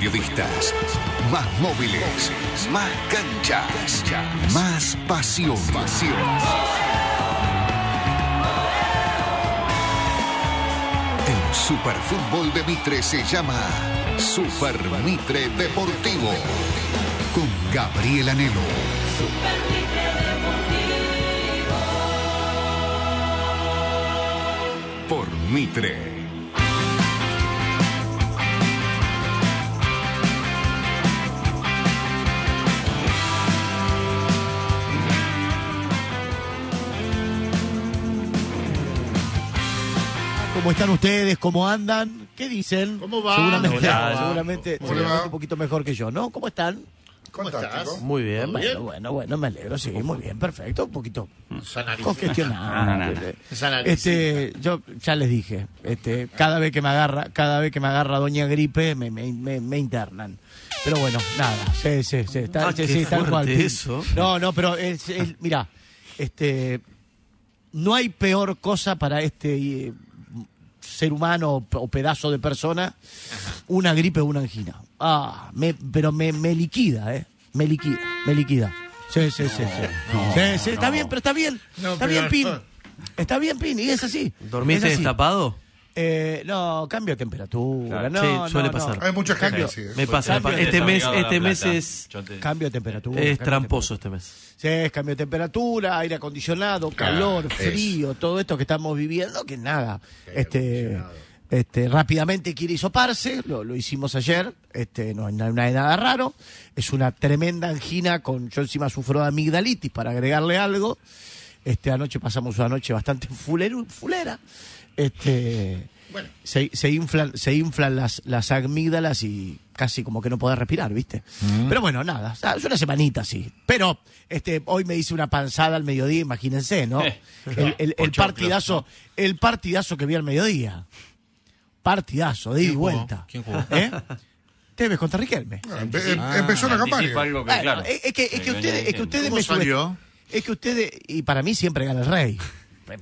periodistas, más móviles, más canchas, más pasión. pasión. El Superfútbol de Mitre se llama Super Mitre Deportivo con Gabriel Anelo. Por Mitre. ¿Cómo están ustedes? ¿Cómo andan? ¿Qué dicen? ¿Cómo van? Seguramente, un poquito mejor que yo, ¿no? ¿Cómo están? ¿Cómo estás? Muy bien. Bueno, bueno, me alegro, sí, muy bien, perfecto, un poquito congestionado. este, yo ya les dije, este, cada vez que me agarra, cada vez que me agarra Doña Gripe, me, internan. Pero bueno, nada, sí, sí, sí, está ah, sí, No, no, pero es, es, mirá, este, no hay peor cosa para este ser humano o pedazo de persona, una gripe o una angina. Ah, me, pero me, liquida, ¿eh? Me liquida, me liquida. Sí, sí, sí. Está bien, pero está bien. está bien, Pin. Está bien, Pin, y es así. ¿Dormiste destapado? Eh, no, cambio de temperatura. sí, suele pasar. Hay muchos cambios, Me pasa. este mes, este mes es. Cambio de temperatura. Es tramposo este mes. Sí, es cambio de temperatura, aire acondicionado, calor, frío, todo esto que estamos viviendo, que nada. este. Este, rápidamente quiere hisoparse, lo, lo, hicimos ayer, este, no, hay nada raro, es una tremenda angina con, yo encima sufro de amigdalitis para agregarle algo, este, anoche pasamos una noche bastante fulera este, bueno. se, se, inflan, se inflan las, las amígdalas y casi como que no podés respirar, ¿viste? Mm. Pero bueno, nada, es una semanita, sí. Pero este, hoy me hice una panzada al mediodía, imagínense, ¿no? Eh. el, partidazo, el partidazo que vi al mediodía. Partidazo, de y vuelta. ¿Quién jugó? ¿Eh? contra Riquelme. Ah, em-, ah, empezó la campaña. es, que, ustedes, es que ustedes me Es que ustedes, y para mí siempre gana el rey.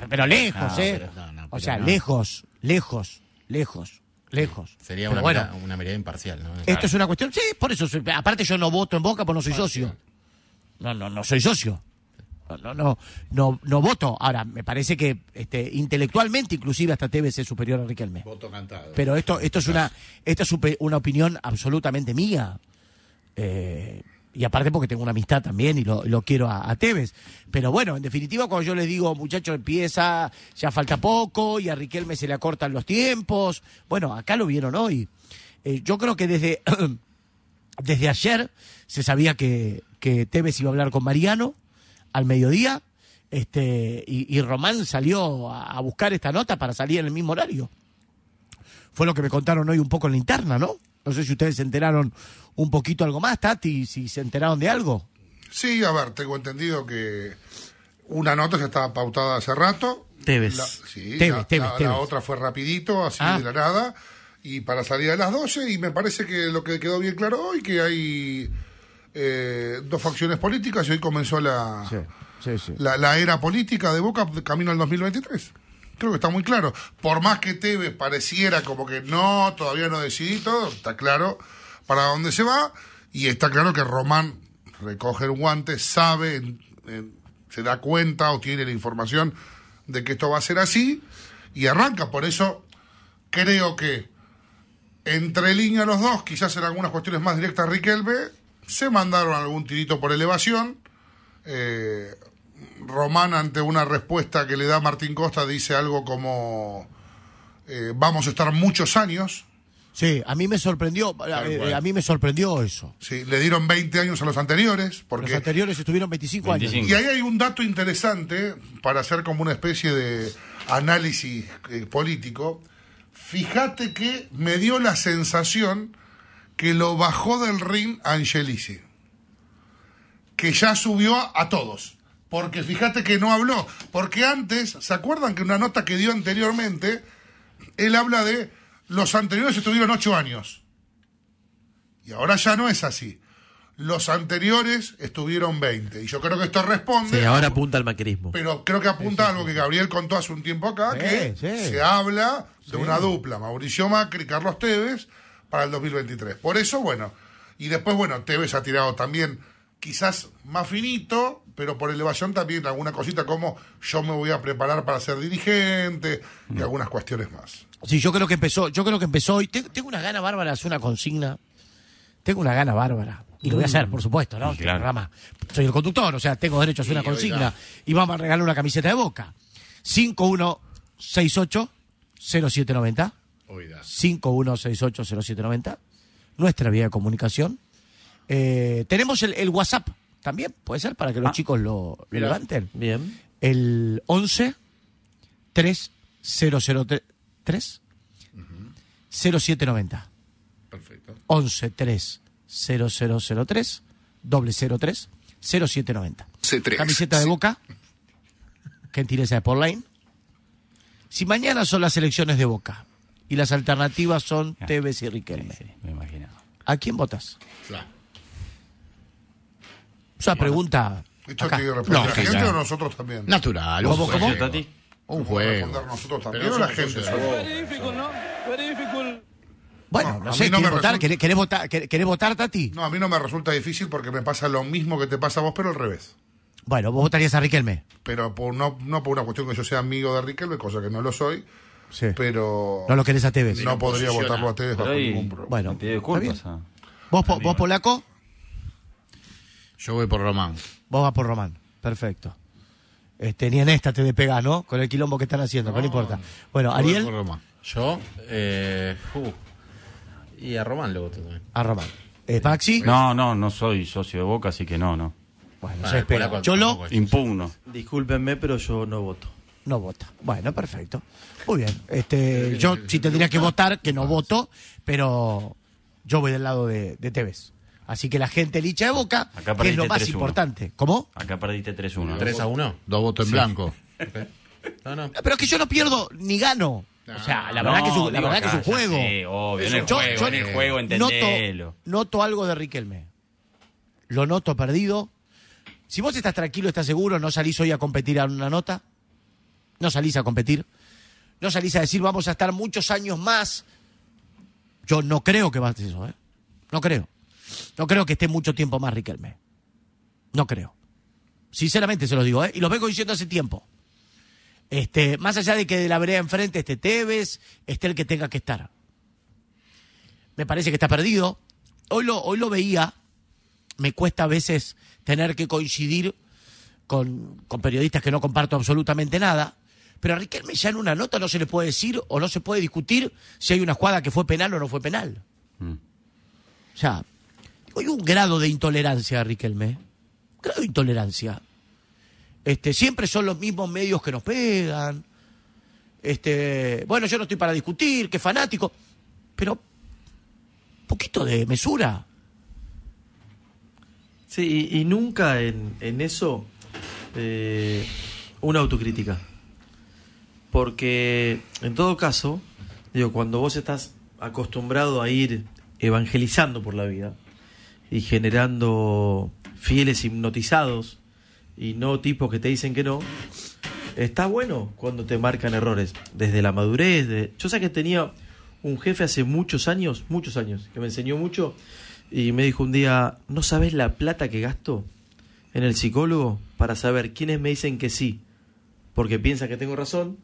Pero lejos, ¿eh? o sea, lejos, lejos, lejos, lejos. Sería una, bueno, una, imparcial, ¿no? Esto es una cuestión. Sí, por eso. aparte, yo no voto en Boca porque no soy socio. No, no, no soy socio. No, no, no, no voto. Ahora, me parece que este, intelectualmente, inclusive, hasta TBC es superior a Riquelme. Voto cantado. Pero esto, esto es una, es una opinión absolutamente mía. Eh, y aparte porque tengo una amistad también y lo, quiero a, Tevez. Pero bueno, en definitiva, cuando yo les digo, muchachos, empieza, ya falta poco y a Riquelme se le acortan los tiempos. Bueno, acá lo vieron hoy. Eh, yo creo que desde, desde ayer se sabía que, que Tevez iba a hablar con Mariano al mediodía este, y, Román salió a buscar esta nota para salir en el mismo horario. Fue lo que me contaron hoy un poco en la interna, ¿no? No sé si ustedes se enteraron un poquito algo más, Tati, si se enteraron de algo. Sí, a ver, tengo entendido que una nota ya estaba pautada hace rato. Tevez. La, sí, otra fue rapidito, así ah. de la nada, y para salir a las 12, y me parece que lo que quedó bien claro hoy, que hay eh, dos facciones políticas, y hoy comenzó la, la, la era política de Boca camino al 2023. Creo que está muy claro. Por más que Tevez pareciera como que no, todavía no decidí todo, está claro para dónde se va y está claro que Román recoge el guante, sabe, se da cuenta o tiene la información de que esto va a ser así y arranca. Por eso creo que entre línea los dos, quizás en algunas cuestiones más directas Riquelme, se mandaron algún tirito por elevación. Eh, Román, ante una respuesta que le da Martín Costa, dice algo como: eh, Vamos a estar muchos años. Sí, a mí me sorprendió, eh, eh, a, mí me sorprendió eso. Sí, le dieron 20 años a los anteriores. Porque... Los anteriores estuvieron 25, años. Y ahí hay un dato interesante para hacer como una especie de análisis político. Fíjate que me dio la sensación que lo bajó del ring Angelici, que ya subió a todos porque fíjate que no habló, porque antes, ¿se acuerdan que una nota que dio anteriormente, él habla de los anteriores estuvieron ocho años? Y ahora ya no es así. Los anteriores estuvieron 20. Y yo creo que esto responde. Sí, ahora apunta al macrismo Pero creo que apunta a algo que Gabriel contó hace un tiempo acá, que se habla de una dupla, Mauricio Macri, Carlos Tevez, para el 2023. Por eso, bueno. Y después, bueno, Tevez ha tirado también, quizás más finito, pero por elevación también alguna cosita como yo me voy a preparar para ser dirigente y mm. algunas cuestiones más. Sí, yo creo que empezó, yo creo que empezó hoy. Tengo, una gana bárbara de una consigna. Tengo una gana bárbara. Y lo voy a hacer, por supuesto, ¿no? Mm, este Soy el conductor, o sea, tengo derecho a hacer una consigna. Y vamos a regalar una camiseta de boca. 5168 0790. 5168 0790. Nuestra vía de comunicación. Eh, tenemos el WhatsApp también puede ser para que los ah, chicos lo levanten. Bien. El 11 3003 uh -huh. 0790. Perfecto. 11 3 0003 003 0790. C3. Camiseta de boca Boca. Gentileza de Lane. Si mañana son las elecciones de Boca y las alternativas son ah, Tevez y Riquelme. sí, me imagino. ¿A quién votas? Claro. Esa pregunta. ¿Esto gente o nosotros también? Natural. ¿Cómo, cómo? Tati? Un juego. nosotros también la ¿no? Bueno, no, no sé, no ¿querés, votar? ¿Querés, votar? querés votar querés votar, Tati? No, a mí no me resulta difícil porque me pasa lo mismo que te pasa a vos, pero al revés. Bueno, vos votarías a Riquelme. Pero no, por una cuestión que yo sea amigo de Riquelme, cosa que no lo soy. Sí. Pero. No lo querés a Tevez. No podría votarlo a Tevez ningún problema. Bueno, ah. ¿Vos, vos, Polaco? Yo voy por Román. Vos vas por Román, perfecto. Este, ni en esta te despegas, ¿no? Con el quilombo que están haciendo, no, importa. Bueno, Ariel. Yo, eh, uh, y a Román le voto también. A Román. ¿Eh, No, no, no soy socio de Boca, así que no, no. Bueno, ah, se espera. Yo lo impugno. Discúlpenme, pero yo no voto. No vota. Bueno, perfecto. Muy bien. Este, eh, yo eh, sí tendría que eh, votar, que no voto, pero yo voy del lado de, de Tevez. Así que la gente licha de boca, que es lo más importante. ¿Cómo? Acá perdiste 3-1. 3 a 1. Dos votos en blanco. Pero es que yo no pierdo ni gano. O sea, la verdad, que, es un, que es un juego. obvio, en el Yo- juego, en el juego, entendelo. Noto, noto algo de Riquelme. Lo noto perdido. Si vos estás tranquilo, estás seguro, no salís hoy a competir a una nota. No salís a competir. No salís a decir, vamos a estar muchos años más. Yo no creo que va a hacer eso, ¿eh? No creo. No creo que esté mucho tiempo más Riquelme. No creo. Sinceramente se lo digo, ¿eh? y lo vengo diciendo hace tiempo. Este, más allá de que de la vereda enfrente esté Tevez, esté el que tenga que estar. Me parece que está perdido. Hoy lo, hoy lo veía, me cuesta a veces tener que coincidir con, con periodistas que no comparto absolutamente nada. Pero a Riquelme ya en una nota no se le puede decir o no se puede discutir si hay una jugada que fue penal o no fue penal. Mm. O sea, hay un grado de intolerancia, Riquelme. Un grado de intolerancia. Este, siempre son los mismos medios que nos pegan. Este, bueno, yo no estoy para discutir, qué fanático. Pero, poquito de mesura. Sí, y, nunca en, eso eh, una autocrítica. Porque, en todo caso, digo, cuando vos estás acostumbrado a ir evangelizando por la vida, y generando fieles hipnotizados y no tipos que te dicen que no, está bueno cuando te marcan errores, desde la madurez. De... Yo sé que tenía un jefe hace muchos años, muchos años, que me enseñó mucho y me dijo un día, ¿no sabes la plata que gasto en el psicólogo para saber quiénes me dicen que sí? Porque piensa que tengo razón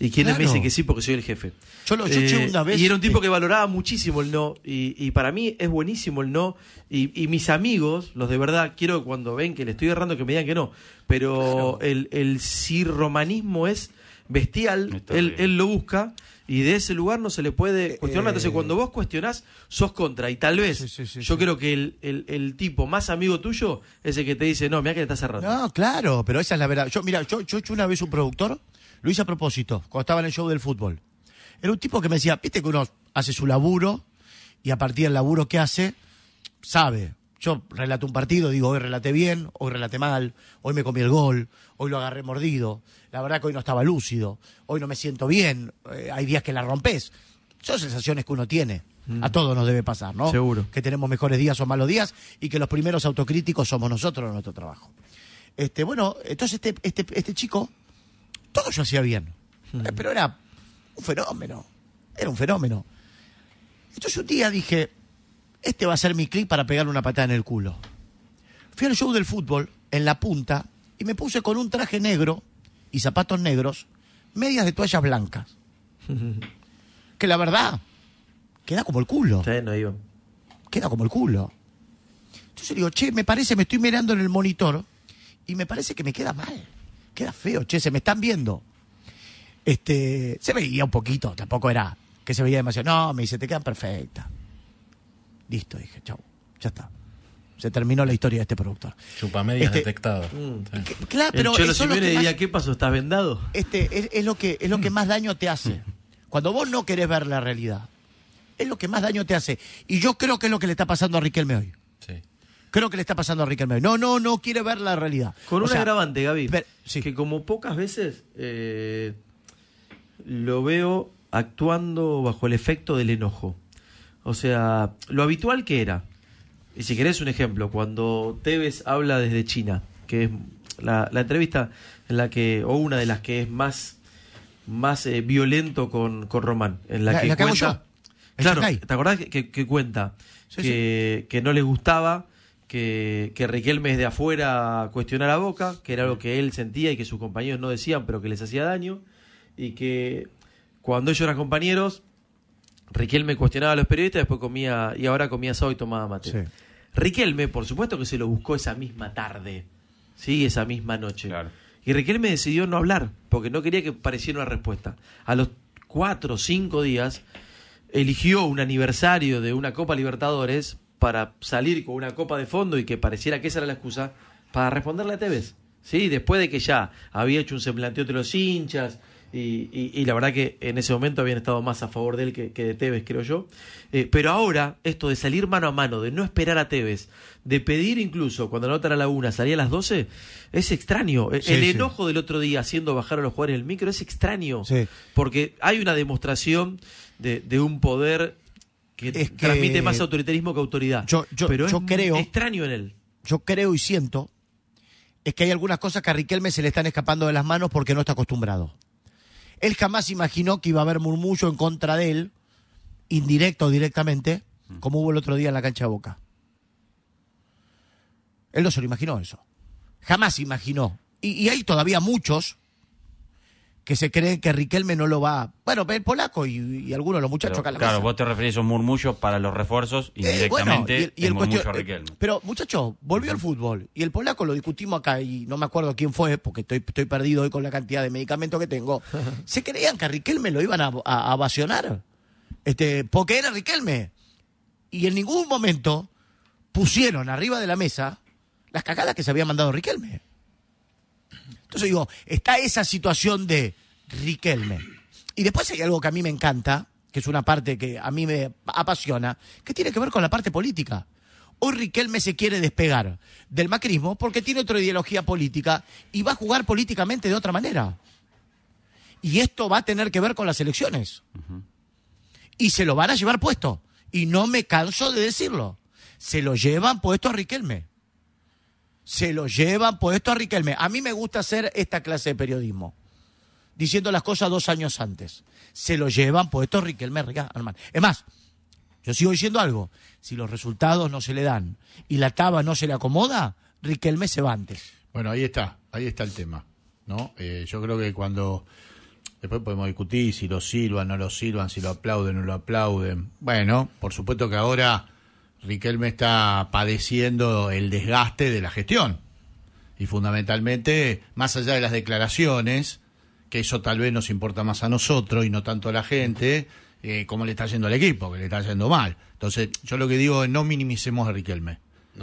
y quienes me dicen que sí porque soy el jefe. Yo lo yo, eh, una vez. Y era un tipo que valoraba muchísimo el no. Y, para mí es buenísimo el no. Y, mis amigos, los de verdad, quiero cuando ven que le estoy errando que me digan que no. Pero el, el sí romanismo es bestial. Él, lo busca. Y de ese lugar no se le puede eh, cuestionar. Entonces, cuando vos cuestionás, sos contra. Y tal vez, yo creo que el, tipo más amigo tuyo es el que te dice, no, mira que le estás errando. No, claro, pero esa es la verdad. Yo, mira, yo, yo, una vez un productor lo hice a propósito, cuando estaba en el show del fútbol. Era un tipo que me decía, viste que uno hace su laburo y a partir del laburo que hace, sabe. Yo relato un partido, digo, hoy relaté bien, hoy relaté mal, hoy me comí el gol, hoy lo agarré mordido, la verdad que hoy no estaba lúcido, hoy no me siento bien, eh, hay días que la rompes. Son sensaciones que uno tiene. Mm. A todos nos debe pasar, ¿no? Seguro. Que tenemos mejores días o malos días y que los primeros autocríticos somos nosotros en nuestro trabajo. Este, bueno, entonces este, este, este chico todo yo hacía bien. Hmm. Eh, pero era un fenómeno. Era un fenómeno. Entonces un día dije, este va a ser mi clip para pegarle una patada en el culo. Fui al show del fútbol, en la punta, y me puse con un traje negro y zapatos negros, medias de toallas blancas. que la verdad, queda como el culo. Sí, no iba. Queda como el culo. Entonces digo, che, me parece, me estoy mirando en el monitor y me parece que me queda mal queda feo, che, se me están viendo. Este, se veía un poquito, tampoco era que se veía demasiado. No, me dice, te quedan perfectas. Listo, dije, chau, ya está. Se terminó la historia de este productor. Chupa este, detectado. Mm. Claro, pero. Pero si viene ¿qué pasó? ¿Estás vendado? Este, es, lo que, es lo que más daño te hace. Cuando vos no querés ver la realidad, es lo que más daño te hace. Y yo creo que es lo que le está pasando a Riquelme hoy creo que le está pasando a Riquelme. No, no, no quiere ver la realidad. Con un agravante, Gaby, que como pocas veces eh, lo veo actuando bajo el efecto del enojo. O sea, lo habitual que era. Y si querés un ejemplo, cuando Tevez habla desde China, que es la, entrevista en la que, o una de las que es más, más eh, violento con, con, Román, en la, que, cuenta, Claro, ¿te acordás que, cuenta que, que no le gustaba que, que Riquelme desde afuera cuestionara a Boca, que era lo que él sentía y que sus compañeros no decían, pero que les hacía daño, y que cuando ellos eran compañeros, Riquelme cuestionaba a los periodistas, después comía, y ahora comía asado y tomaba mate. Riquelme, por supuesto que se lo buscó esa misma tarde, ¿sí? esa misma noche. Y Riquelme decidió no hablar, porque no quería que pareciera una respuesta. A los cuatro o cinco días, eligió un aniversario de una Copa Libertadores para salir con una copa de fondo y que pareciera que esa era la excusa, para responderle a Tevez. ¿sí? Después de que ya había hecho un semblanteo entre los hinchas, y, la verdad que en ese momento habían estado más a favor de él que, de Tevez, creo yo. Eh, pero ahora, esto de salir mano a mano, de no esperar a Tevez, de pedir incluso cuando la nota era la una, salía a las 12, es extraño. E, el enojo del otro día haciendo bajar a los jugadores el micro es extraño. Porque hay una demostración de un poder que, transmite más autoritarismo que autoridad. Yo, Pero creo, extraño en él. Yo creo y siento es que hay algunas cosas que a Riquelme se le están escapando de las manos porque no está acostumbrado. Él jamás imaginó que iba a haber murmullo en contra de él, indirecto o directamente, mm. como hubo el otro día en la cancha de Boca. Él no se lo imaginó eso. Jamás imaginó. y hay todavía muchos que se creen que Riquelme no lo va. Bueno, el polaco y, algunos los muchachos acá Claro, vos te referís a un murmullo para los refuerzos eh, y directamente y eh, pero, muchachos, volvió el fútbol y el polaco lo discutimos acá y no me acuerdo quién fue porque estoy, estoy perdido hoy con la cantidad de medicamentos que tengo. ¿Se creían que a Riquelme lo iban a, a, Este, porque era Riquelme. Y en ningún momento pusieron arriba de la mesa las cagadas que se había mandado Riquelme. Entonces digo, está esa situación de Riquelme. Y después hay algo que a mí me encanta, que es una parte que a mí me apasiona, que tiene que ver con la parte política. Hoy Riquelme se quiere despegar del macrismo porque tiene otra ideología política y va a jugar políticamente de otra manera. Y esto va a tener que ver con las elecciones. Y se lo van a llevar puesto. Y no me canso de decirlo. Se lo llevan puesto a Riquelme se lo llevan esto a Riquelme. A mí me gusta hacer esta clase de periodismo, diciendo las cosas dos años antes. Se lo llevan puesto a Riquelme. Es más, yo sigo diciendo algo, si los resultados no se le dan y la taba no se le acomoda, Riquelme se va antes. Bueno, ahí está, ahí está el tema. ¿no? Eh, yo creo que cuando... Después podemos discutir si lo sirvan, no lo sirvan, si lo aplauden, o no lo aplauden. Bueno, por supuesto que ahora Riquelme está padeciendo el desgaste de la gestión. Y fundamentalmente, más allá de las declaraciones, que eso tal vez nos importa más a nosotros y no tanto a la gente, eh, cómo le está yendo al equipo, que le está yendo mal. Entonces, yo lo que digo es no minimicemos a Riquelme.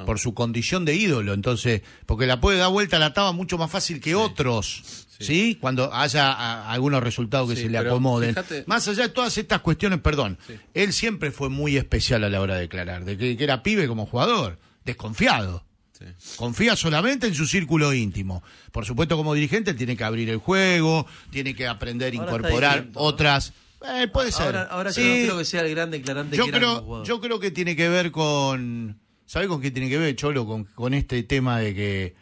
Por su condición de ídolo, entonces, porque la puede dar vuelta a la taba mucho más fácil que otros Sí. Cuando haya algunos resultados que se le acomoden. Más allá de todas estas cuestiones, perdón, él siempre fue muy especial a la hora de declarar, de que, era pibe como jugador, desconfiado. Confía solamente en su círculo íntimo. Por supuesto, como dirigente, él tiene que abrir el juego, tiene que aprender a incorporar otras. Eh, puede ser. Ahora, sí yo creo que sea el gran declarante. que creo, yo creo que tiene que ver con. ¿Sabe con qué tiene que ver, Cholo? con este tema de que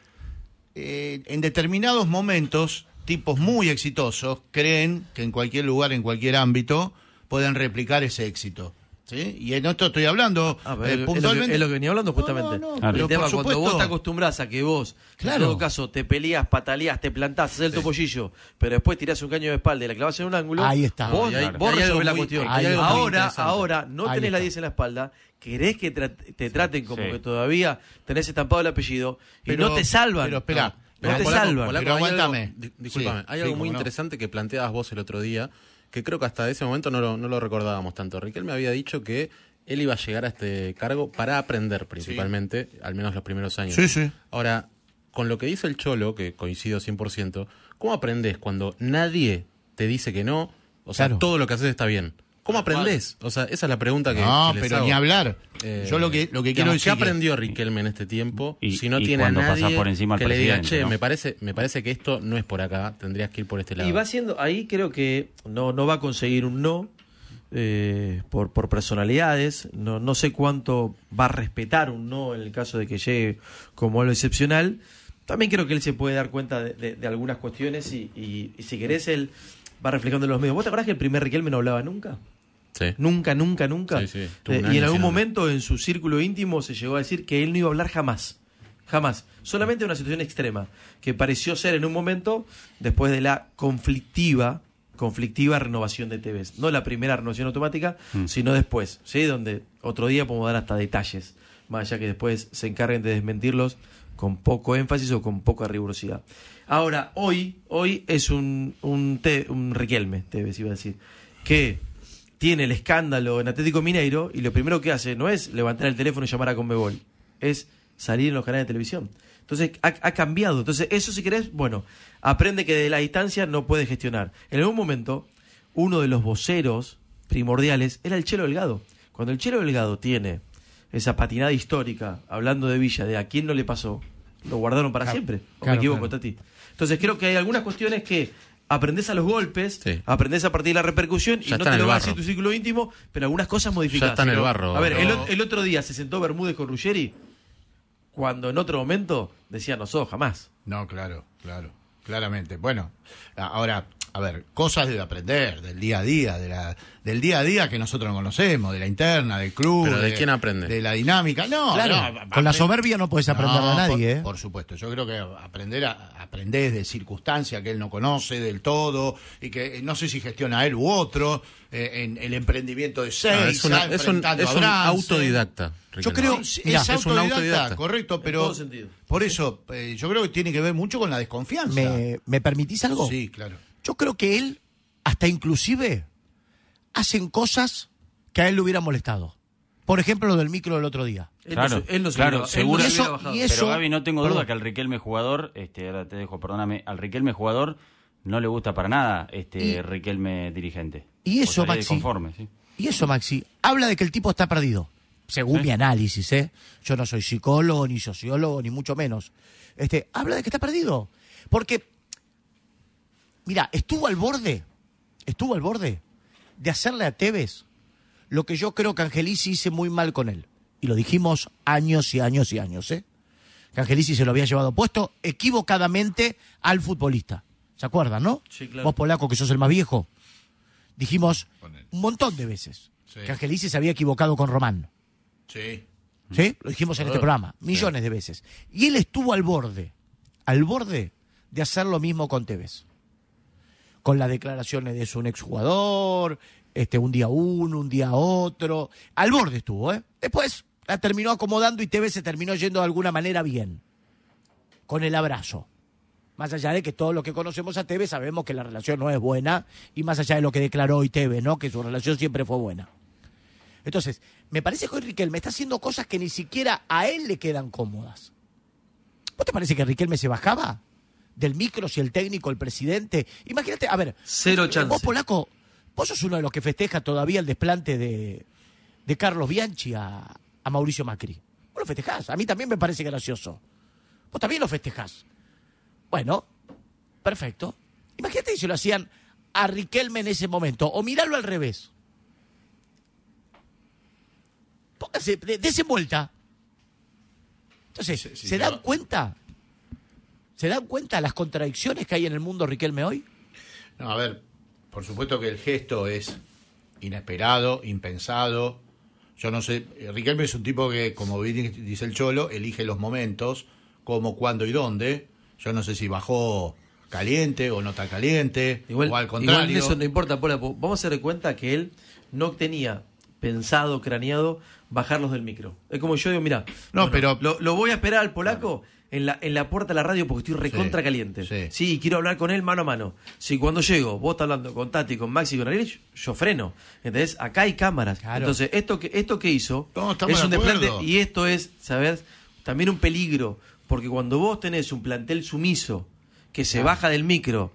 eh, en determinados momentos, tipos muy exitosos creen que en cualquier lugar, en cualquier ámbito, pueden replicar ese éxito. ¿Sí? Y en esto estoy hablando eh, es, Lo que, venía hablando justamente. cuando vos te acostumbras a que vos, en todo caso, te peleas, pataleas te plantás, haces el pero después tirás un caño de espalda y la clavas en un ángulo. Ahí está. Vos, vos resolvés la cuestión. ahora, ahora, no tenés la 10 en la espalda querés que te traten como que todavía tenés estampado el apellido pero, y no te salvan. Pero espera, no, te salvan. pero aguántame. hay algo muy interesante que planteabas vos el otro día, que creo que hasta ese momento no lo, recordábamos tanto. Riquel me había dicho que él iba a llegar a este cargo para aprender principalmente, al menos los primeros años. Sí, sí. Ahora, con lo que dice el Cholo, que coincido 100%, ¿cómo aprendes cuando nadie te dice que no? O sea, todo lo que haces está bien. ¿Cómo aprendés? O sea, esa es la pregunta que. No, pero ni hablar. Eh, Yo lo que, lo que quiero decir. ¿Qué aprendió Riquelme en este tiempo? Y, si no tiene nadie que le diga, che, me, parece, me parece que esto no es por acá, tendrías que ir por este lado. Y va siendo, ahí creo que no, no va a conseguir un no eh, por, por personalidades. No, no sé cuánto va a respetar un no en el caso de que llegue como algo excepcional. También creo que él se puede dar cuenta de, algunas cuestiones y, si querés, él. El va reflejando en los medios. ¿Vos te acordás que el primer Riquelme no hablaba nunca? Sí. Nunca, nunca, nunca. Sí, sí. Eh, y en algún momento en su círculo íntimo se llegó a decir que él no iba a hablar jamás. Jamás. Solamente una situación extrema, que pareció ser en un momento después de la conflictiva conflictiva renovación de TVs. No la primera renovación automática, mm. sino después, ¿sí? Donde otro día podemos dar hasta detalles, más allá que después se encarguen de desmentirlos con poco énfasis o con poca rigurosidad. Ahora, hoy, hoy es un, un, te, Riquelme, iba a decir, que tiene el escándalo en Atlético Mineiro y lo primero que hace no es levantar el teléfono y llamar a Conmebol, es salir en los canales de televisión. Entonces ha, cambiado. Entonces eso si querés, bueno, aprende que de la distancia no puede gestionar. En algún momento, uno de los voceros primordiales era el Chelo Delgado. Cuando el Chelo Delgado tiene esa patinada histórica, hablando de Villa, de a quién no le pasó, lo guardaron para siempre. ¿O me equivoco, Tati? Entonces creo que hay algunas cuestiones que aprendes a los golpes, aprendes aprendés a partir de la repercusión y no te lo vas a tu círculo íntimo, pero algunas cosas modificadas. Ya está en el barro. A ver, el, otro día se sentó Bermúdez con Ruggeri cuando en otro momento decía no sos jamás. No, claro, claro, claramente. Bueno, Ahora, a ver, cosas de aprender, del día a día, de la, del día a día que nosotros no conocemos, de la interna, del club. de, quién aprende? De la dinámica. No, con la soberbia no puedes aprender a nadie. ¿eh? Por, supuesto, yo creo que aprender a, aprender de circunstancias que él no conoce del todo y que eh, no sé si gestiona él u otro, eh, en el emprendimiento de seis. es, una, un, autodidacta. Yo creo, es, autodidacta, correcto, pero por eso yo creo que tiene que ver mucho con la desconfianza. me permitís algo? Sí, claro. Yo creo que él, hasta inclusive, hacen cosas que a él le hubiera molestado. Por ejemplo, lo del micro del otro día. Claro, él, no claro, seguro. Pero Gaby, no tengo duda que al Riquelme jugador, este, ahora te dejo, perdóname, al Riquelme jugador no le gusta para nada este Riquelme dirigente. Y eso, Maxi. Y eso, Maxi, habla de que el tipo está perdido. Según mi análisis, ¿eh? Yo no soy psicólogo, ni sociólogo, ni mucho menos. Este, habla de que está perdido. Porque Mira, estuvo al borde, estuvo al borde de hacerle a Tevez lo que yo creo que Angelici hice muy mal con él. Y lo dijimos años y años y años, ¿eh? Que Angelici se lo había llevado puesto equivocadamente al futbolista. ¿Se acuerdan, no? Sí, claro. Vos, polaco, que sos el más viejo. Dijimos un montón de veces que Angelici se había equivocado con Román. Sí. ¿Sí? Lo dijimos en este programa, millones de veces. Y él estuvo al borde, al borde de hacer lo mismo con Tevez con las declaraciones de su exjugador, este, un día uno, un día otro. Al borde estuvo, ¿eh? Después la terminó acomodando y TV se terminó yendo de alguna manera bien, con el abrazo. Más allá de que todos los que conocemos a TV sabemos que la relación no es buena, y más allá de lo que declaró hoy TV, ¿no? Que su relación siempre fue buena. Entonces, me parece que hoy Riquelme está haciendo cosas que ni siquiera a él le quedan cómodas. ¿No te parece que Riquelme se bajaba del micro si el técnico, el presidente. Imagínate, a ver, Cero eh, vos polaco, vos sos uno de los que festeja todavía el desplante de, Carlos Bianchi a, Mauricio Macri. Vos lo festejás, a mí también me parece gracioso. Vos también lo festejás. Bueno, perfecto. Imagínate si lo hacían a Riquelme en ese momento, o mirarlo al revés. Póngase, vuelta. Entonces, ¿se dan cuenta? ¿Se dan cuenta las contradicciones que hay en el mundo Riquelme hoy? No, a ver, por supuesto que el gesto es inesperado, impensado. Yo no sé, Riquelme es un tipo que, como dice el Cholo, elige los momentos, cómo, cuándo y dónde. Yo no sé si bajó caliente o no tan caliente, igual, o al Igual eso no importa, Pola. vamos a hacer cuenta que él no tenía pensado, craneado, bajarlos del micro. Es como yo digo, mira, no, pero lo, voy a esperar al polaco en la, en la puerta de la radio porque estoy recontra caliente. Sí. quiero hablar con él mano a mano. Si cuando llego, vos estás hablando con Tati, con Maxi, con Ariel, yo freno. Entonces, Acá hay cámaras. Entonces, esto que, esto que hizo es un desplante y esto es, ¿sabes? También un peligro. Porque cuando vos tenés un plantel sumiso que se baja del micro.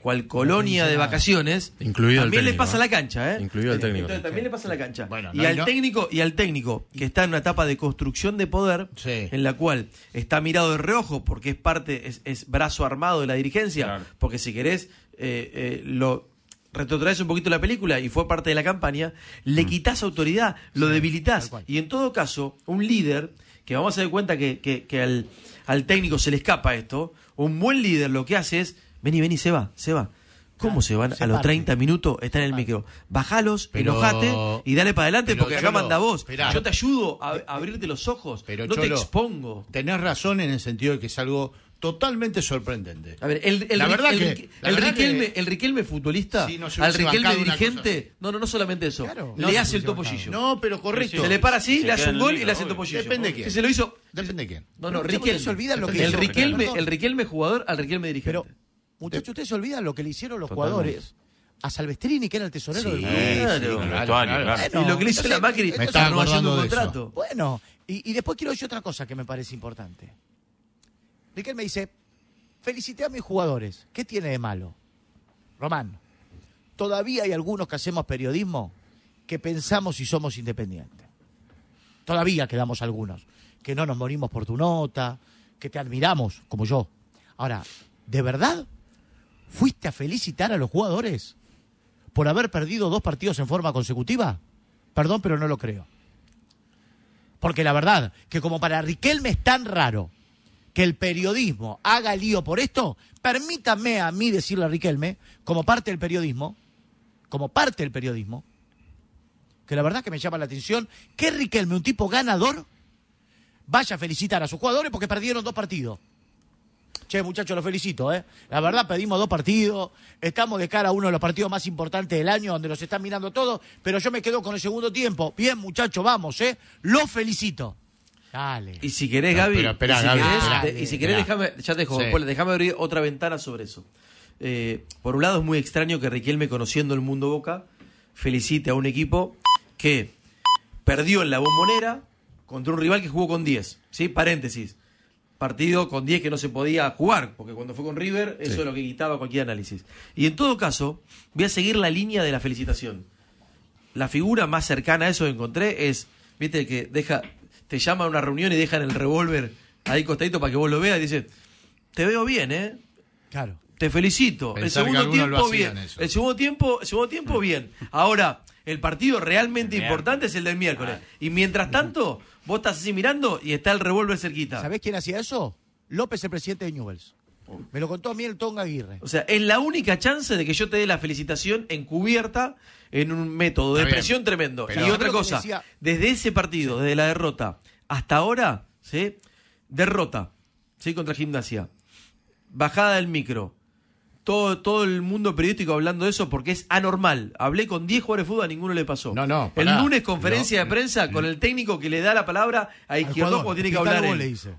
Cual colonia de vacaciones. Incluido también le pasa la cancha, ¿eh? Incluido técnico. también le pasa la cancha. y al técnico, y al técnico, que está en una etapa de construcción de poder, en la cual está mirado de reojo, porque es parte, es, brazo armado de la dirigencia. Porque si querés, eh, eh, lo retrotraes un poquito la película y fue parte de la campaña, le mm. quitas autoridad, lo debilitas. Y en todo caso, un líder, que vamos a dar cuenta que, al, al, técnico se le escapa esto, un buen líder lo que hace es, vení, vení, se va, se va. ¿Cómo ah, se van? a los 30 minutos están en el micro. Bajalos, enojate y dale para adelante porque acá manda vos. Yo te ayudo a, eh, abrirte los ojos. no te expongo. Tenés razón en el sentido de que es algo totalmente sorprendente. A ver, el, la verdad el, Riquelme, futbolista, al Riquelme dirigente, no, no, no solamente eso, le hace el topollillo. No, pero correcto. Se le para así, le hace un gol y le hace el topollillo. Depende quién. se lo hizo. Depende quién. No, no, Riquelme. Se olvida lo que el Riquelme, el Riquelme jugador al Riquelme dirigente. Pero, muchachos, ustedes se olvidan lo que le hicieron los jugadores a Salvestrini, que era el tesorero del club. y lo que le hizo la Macri, me estaba un contrato. Bueno, y, y después quiero decir otra cosa que me parece importante. Riquelme dice, felicité a mis jugadores. ¿Qué tiene de malo? Román, todavía hay algunos que hacemos periodismo que pensamos si somos independientes. Todavía quedamos algunos, que no nos morimos por tu nota, que te admiramos, como yo. Ahora, ¿de verdad fuiste a felicitar a los jugadores por haber perdido dos partidos en forma consecutiva? Perdón, pero no lo creo. Porque la verdad, que como para Riquelme es tan raro que el periodismo haga lío por esto, permítame a mí decirle a Riquelme, como parte del periodismo, como parte del periodismo, que la verdad que me llama la atención, que Riquelme, un tipo ganador, vaya a felicitar a sus jugadores porque perdieron dos partidos. Che, muchachos, los felicito, ¿eh? La verdad, pedimos dos partidos, estamos de cara a uno de los partidos más importantes del año, donde los están mirando todos, pero yo me quedo con el segundo tiempo. Bien, muchachos, vamos, ¿eh? Los felicito. Dale. Y si querés, Gaby. Pero, Gaby, y si eh, querés déjame. Ya te dejo, abrir otra ventana sobre eso. Eh, por un lado, es muy extraño que Riquelme, conociendo el mundo Boca, felicite a un equipo que perdió en la bombonera contra un rival que jugó con 10. ¿Sí? Paréntesis. Partido con 10 que no se podía jugar, porque cuando fue con River, eso es lo que quitaba cualquier análisis. Y en todo caso, voy a seguir la línea de la felicitación. La figura más cercana a eso que encontré es, viste, que deja, te llama a una reunión y dejan el revólver ahí costadito para que vos lo veas y dices, te veo bien, ¿eh? Claro. Te felicito. el segundo tiempo, bien. El segundo tiempo, mm. bien. Ahora, el partido realmente importante es el del miércoles. Ah. Y mientras tanto, vos estás así mirando y está el revólver cerquita. ¿Sabés quién hacía eso? López, el presidente de Newells. Me lo contó a mí el Tonga Aguirre. O sea, es la única chance de que yo te dé la felicitación encubierta en un método de presión tremendo. y otra cosa, desde ese partido, desde la derrota hasta ahora, ¿sí? derrota ¿sí? contra Gimnasia, bajada del micro, todo, el mundo periodístico hablando de eso porque es anormal. Hablé con 10 jugadores de fútbol, a ninguno le pasó. No, no. El lunes conferencia de prensa con el técnico que le da la palabra a Izquierdo cuando tiene que hablar.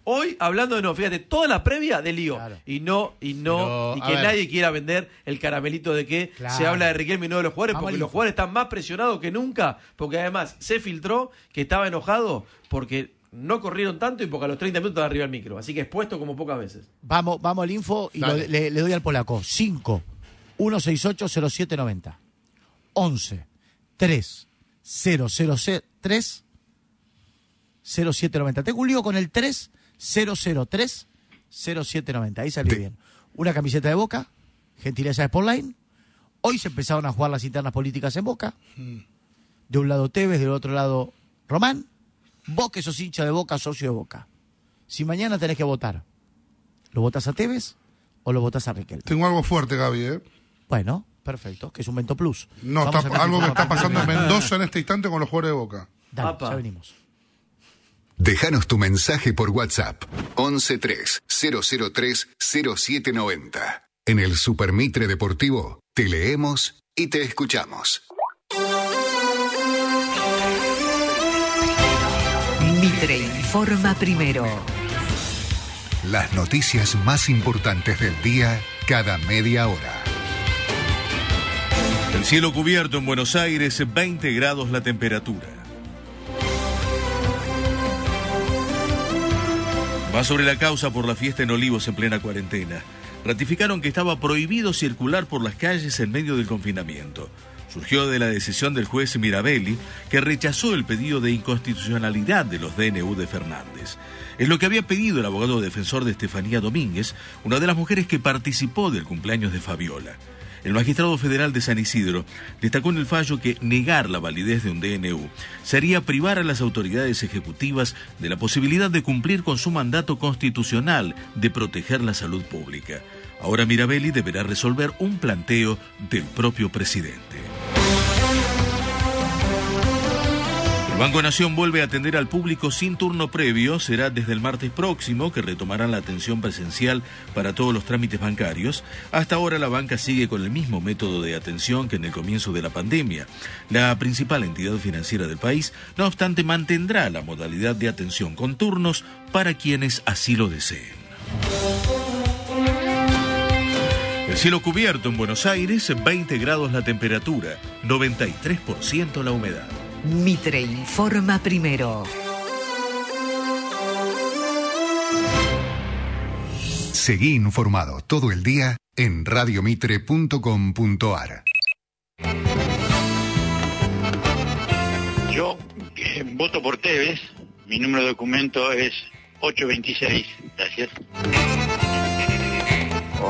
Hoy hablando de no, fíjate, toda la previa de lío. Y no, y no, y que nadie quiera vender el caramelito de que se habla de Riquelme y no de los jugadores, porque los jugadores están más presionados que nunca, porque además se filtró que estaba enojado porque no corrieron tanto y porque a los 30 minutos de arriba el micro. Así que expuesto como pocas veces. Vamos, vamos al info y le, doy al polaco. 5 168 0790 11 3 003 0790. Tengo un lío con el 3 003 0790. Ahí salió bien. Una camiseta de Boca, gentileza de Sportline. Hoy se empezaron a jugar las internas políticas en Boca. Mm. De un lado Tevez, del otro lado Román. Vos que sos hincha de Boca, socio de Boca. Si mañana tenés que votar, ¿lo votas a Tevez o lo votas a Riquelme? Tengo algo fuerte, Gaby, ¿eh? Bueno, perfecto, que es un Vento Plus. No, algo que está pasando en Mendoza en este instante con los jugadores de Boca. Dale, ya venimos. Déjanos tu mensaje por WhatsApp 113 003 0790. En el Super Mitre Deportivo te leemos y te escuchamos. Mitre informa primero. Las noticias más importantes del día cada media hora. El cielo cubierto en Buenos Aires, 20 grados la temperatura. Va sobre la causa por la fiesta en Olivos en plena cuarentena. Ratificaron que estaba prohibido circular por las calles en medio del confinamiento surgió de la decisión del juez Mirabelli, que rechazó el pedido de inconstitucionalidad de los DNU de Fernández. Es lo que había pedido el abogado defensor de Estefanía Domínguez, una de las mujeres que participó del cumpleaños de Fabiola. El magistrado federal de San Isidro destacó en el fallo que negar la validez de un DNU sería privar a las autoridades ejecutivas de la posibilidad de cumplir con su mandato constitucional de proteger la salud pública. Ahora Mirabelli deberá resolver un planteo del propio presidente. El Banco Nación vuelve a atender al público sin turno previo. Será desde el martes próximo que retomarán la atención presencial para todos los trámites bancarios. Hasta ahora la banca sigue con el mismo método de atención que en el comienzo de la pandemia. La principal entidad financiera del país, no obstante, mantendrá la modalidad de atención con turnos para quienes así lo deseen. Cielo cubierto en Buenos Aires, 20 grados la temperatura, 93% la humedad. Mitre informa primero. Seguí informado todo el día en radiomitre.com.ar. Yo eh, voto por Tevez. Mi número de documento es 826. Gracias.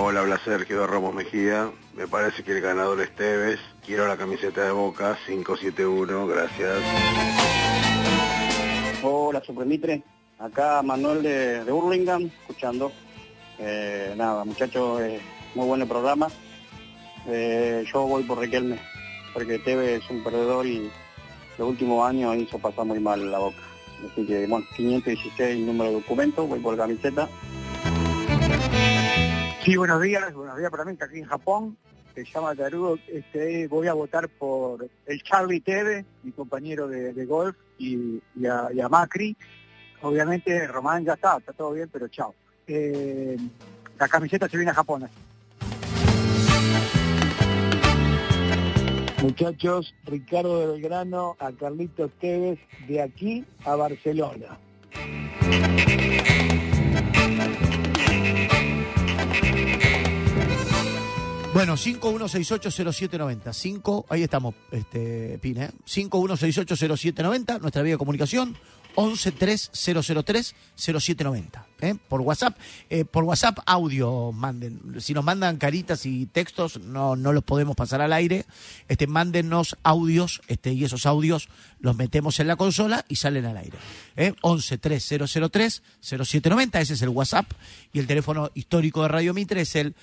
Hola, habla Sergio Ramos Mejía. Me parece que el ganador es Tevez. Quiero la camiseta de Boca 571. Gracias. Hola, Supremitre. Acá Manuel de, de escuchando. Eh, nada, muchachos, eh, muy buen programa. Eh, yo voy por Riquelme, porque Tevez es un perdedor y los últimos años hizo pasar muy mal la Boca. Así que, bueno, 516 número de documento, voy por la camiseta. Sí, buenos días, buenos días para mí, que aquí en Japón, se llama Tarugo, este, voy a votar por el Charlie Teve, mi compañero de, golf, y, y, a, Macri. Obviamente Román ya está, está todo bien, pero chao. Eh, la camiseta se viene a Japón. Muchachos, Ricardo de Belgrano a Carlitos Tevez, de aquí a Barcelona. Bueno, 51680790. 5, ahí estamos, este, Pine. ¿eh? 51680790, nuestra vía de comunicación. 1130030790. ¿eh? Por WhatsApp, eh, por WhatsApp audio manden. Si nos mandan caritas y textos, no, no los podemos pasar al aire. Este, mándennos audios, este, y esos audios los metemos en la consola y salen al aire. ¿eh? 1130030790, ese es el WhatsApp. Y el teléfono histórico de Radio Mitre es el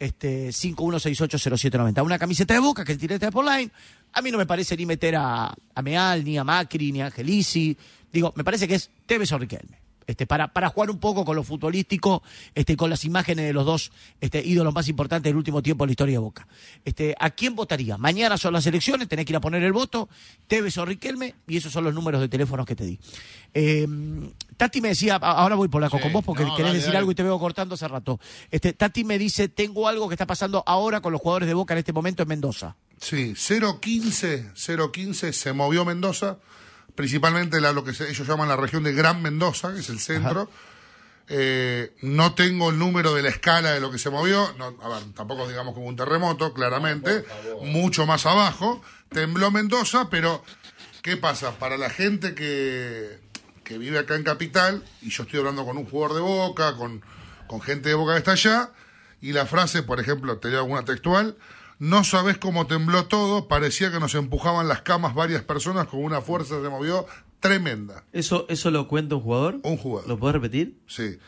este, 51680790. Una camiseta de boca que el tirete de Line. A mí no me parece ni meter a, a Meal, ni a Macri, ni a Angelisi. Digo, me parece que es Tevez o este, para, para jugar un poco con lo futbolístico, este, con las imágenes de los dos este, ídolos más importantes del último tiempo en la historia de Boca. Este, ¿A quién votaría? Mañana son las elecciones, tenés que ir a poner el voto, Tevez o Riquelme, y esos son los números de teléfonos que te di. Em, Tati me decía, ahora voy polaco con vos porque querés decir algo y te veo cortando hace rato. Este, Tati me dice, tengo algo que está pasando ahora con los jugadores de Boca en este momento en Mendoza. Sí, 0.15, 0.15, se movió Mendoza principalmente la, lo que ellos llaman la región de Gran Mendoza, que es el centro. Eh, no tengo el número de la escala de lo que se movió. a ver, tampoco digamos como un terremoto, claramente. Mucho más abajo. Tembló Mendoza, pero ¿qué pasa? Para la gente que, vive acá en Capital, y yo estoy hablando con un jugador de boca, con, con gente de boca que está allá, y la frase, por ejemplo, te doy alguna textual. No sabes cómo tembló todo, parecía que nos empujaban las camas varias personas con una fuerza de movió tremenda. ¿Eso, eso lo cuenta un jugador? Un jugador. ¿Lo puedes repetir? Sí.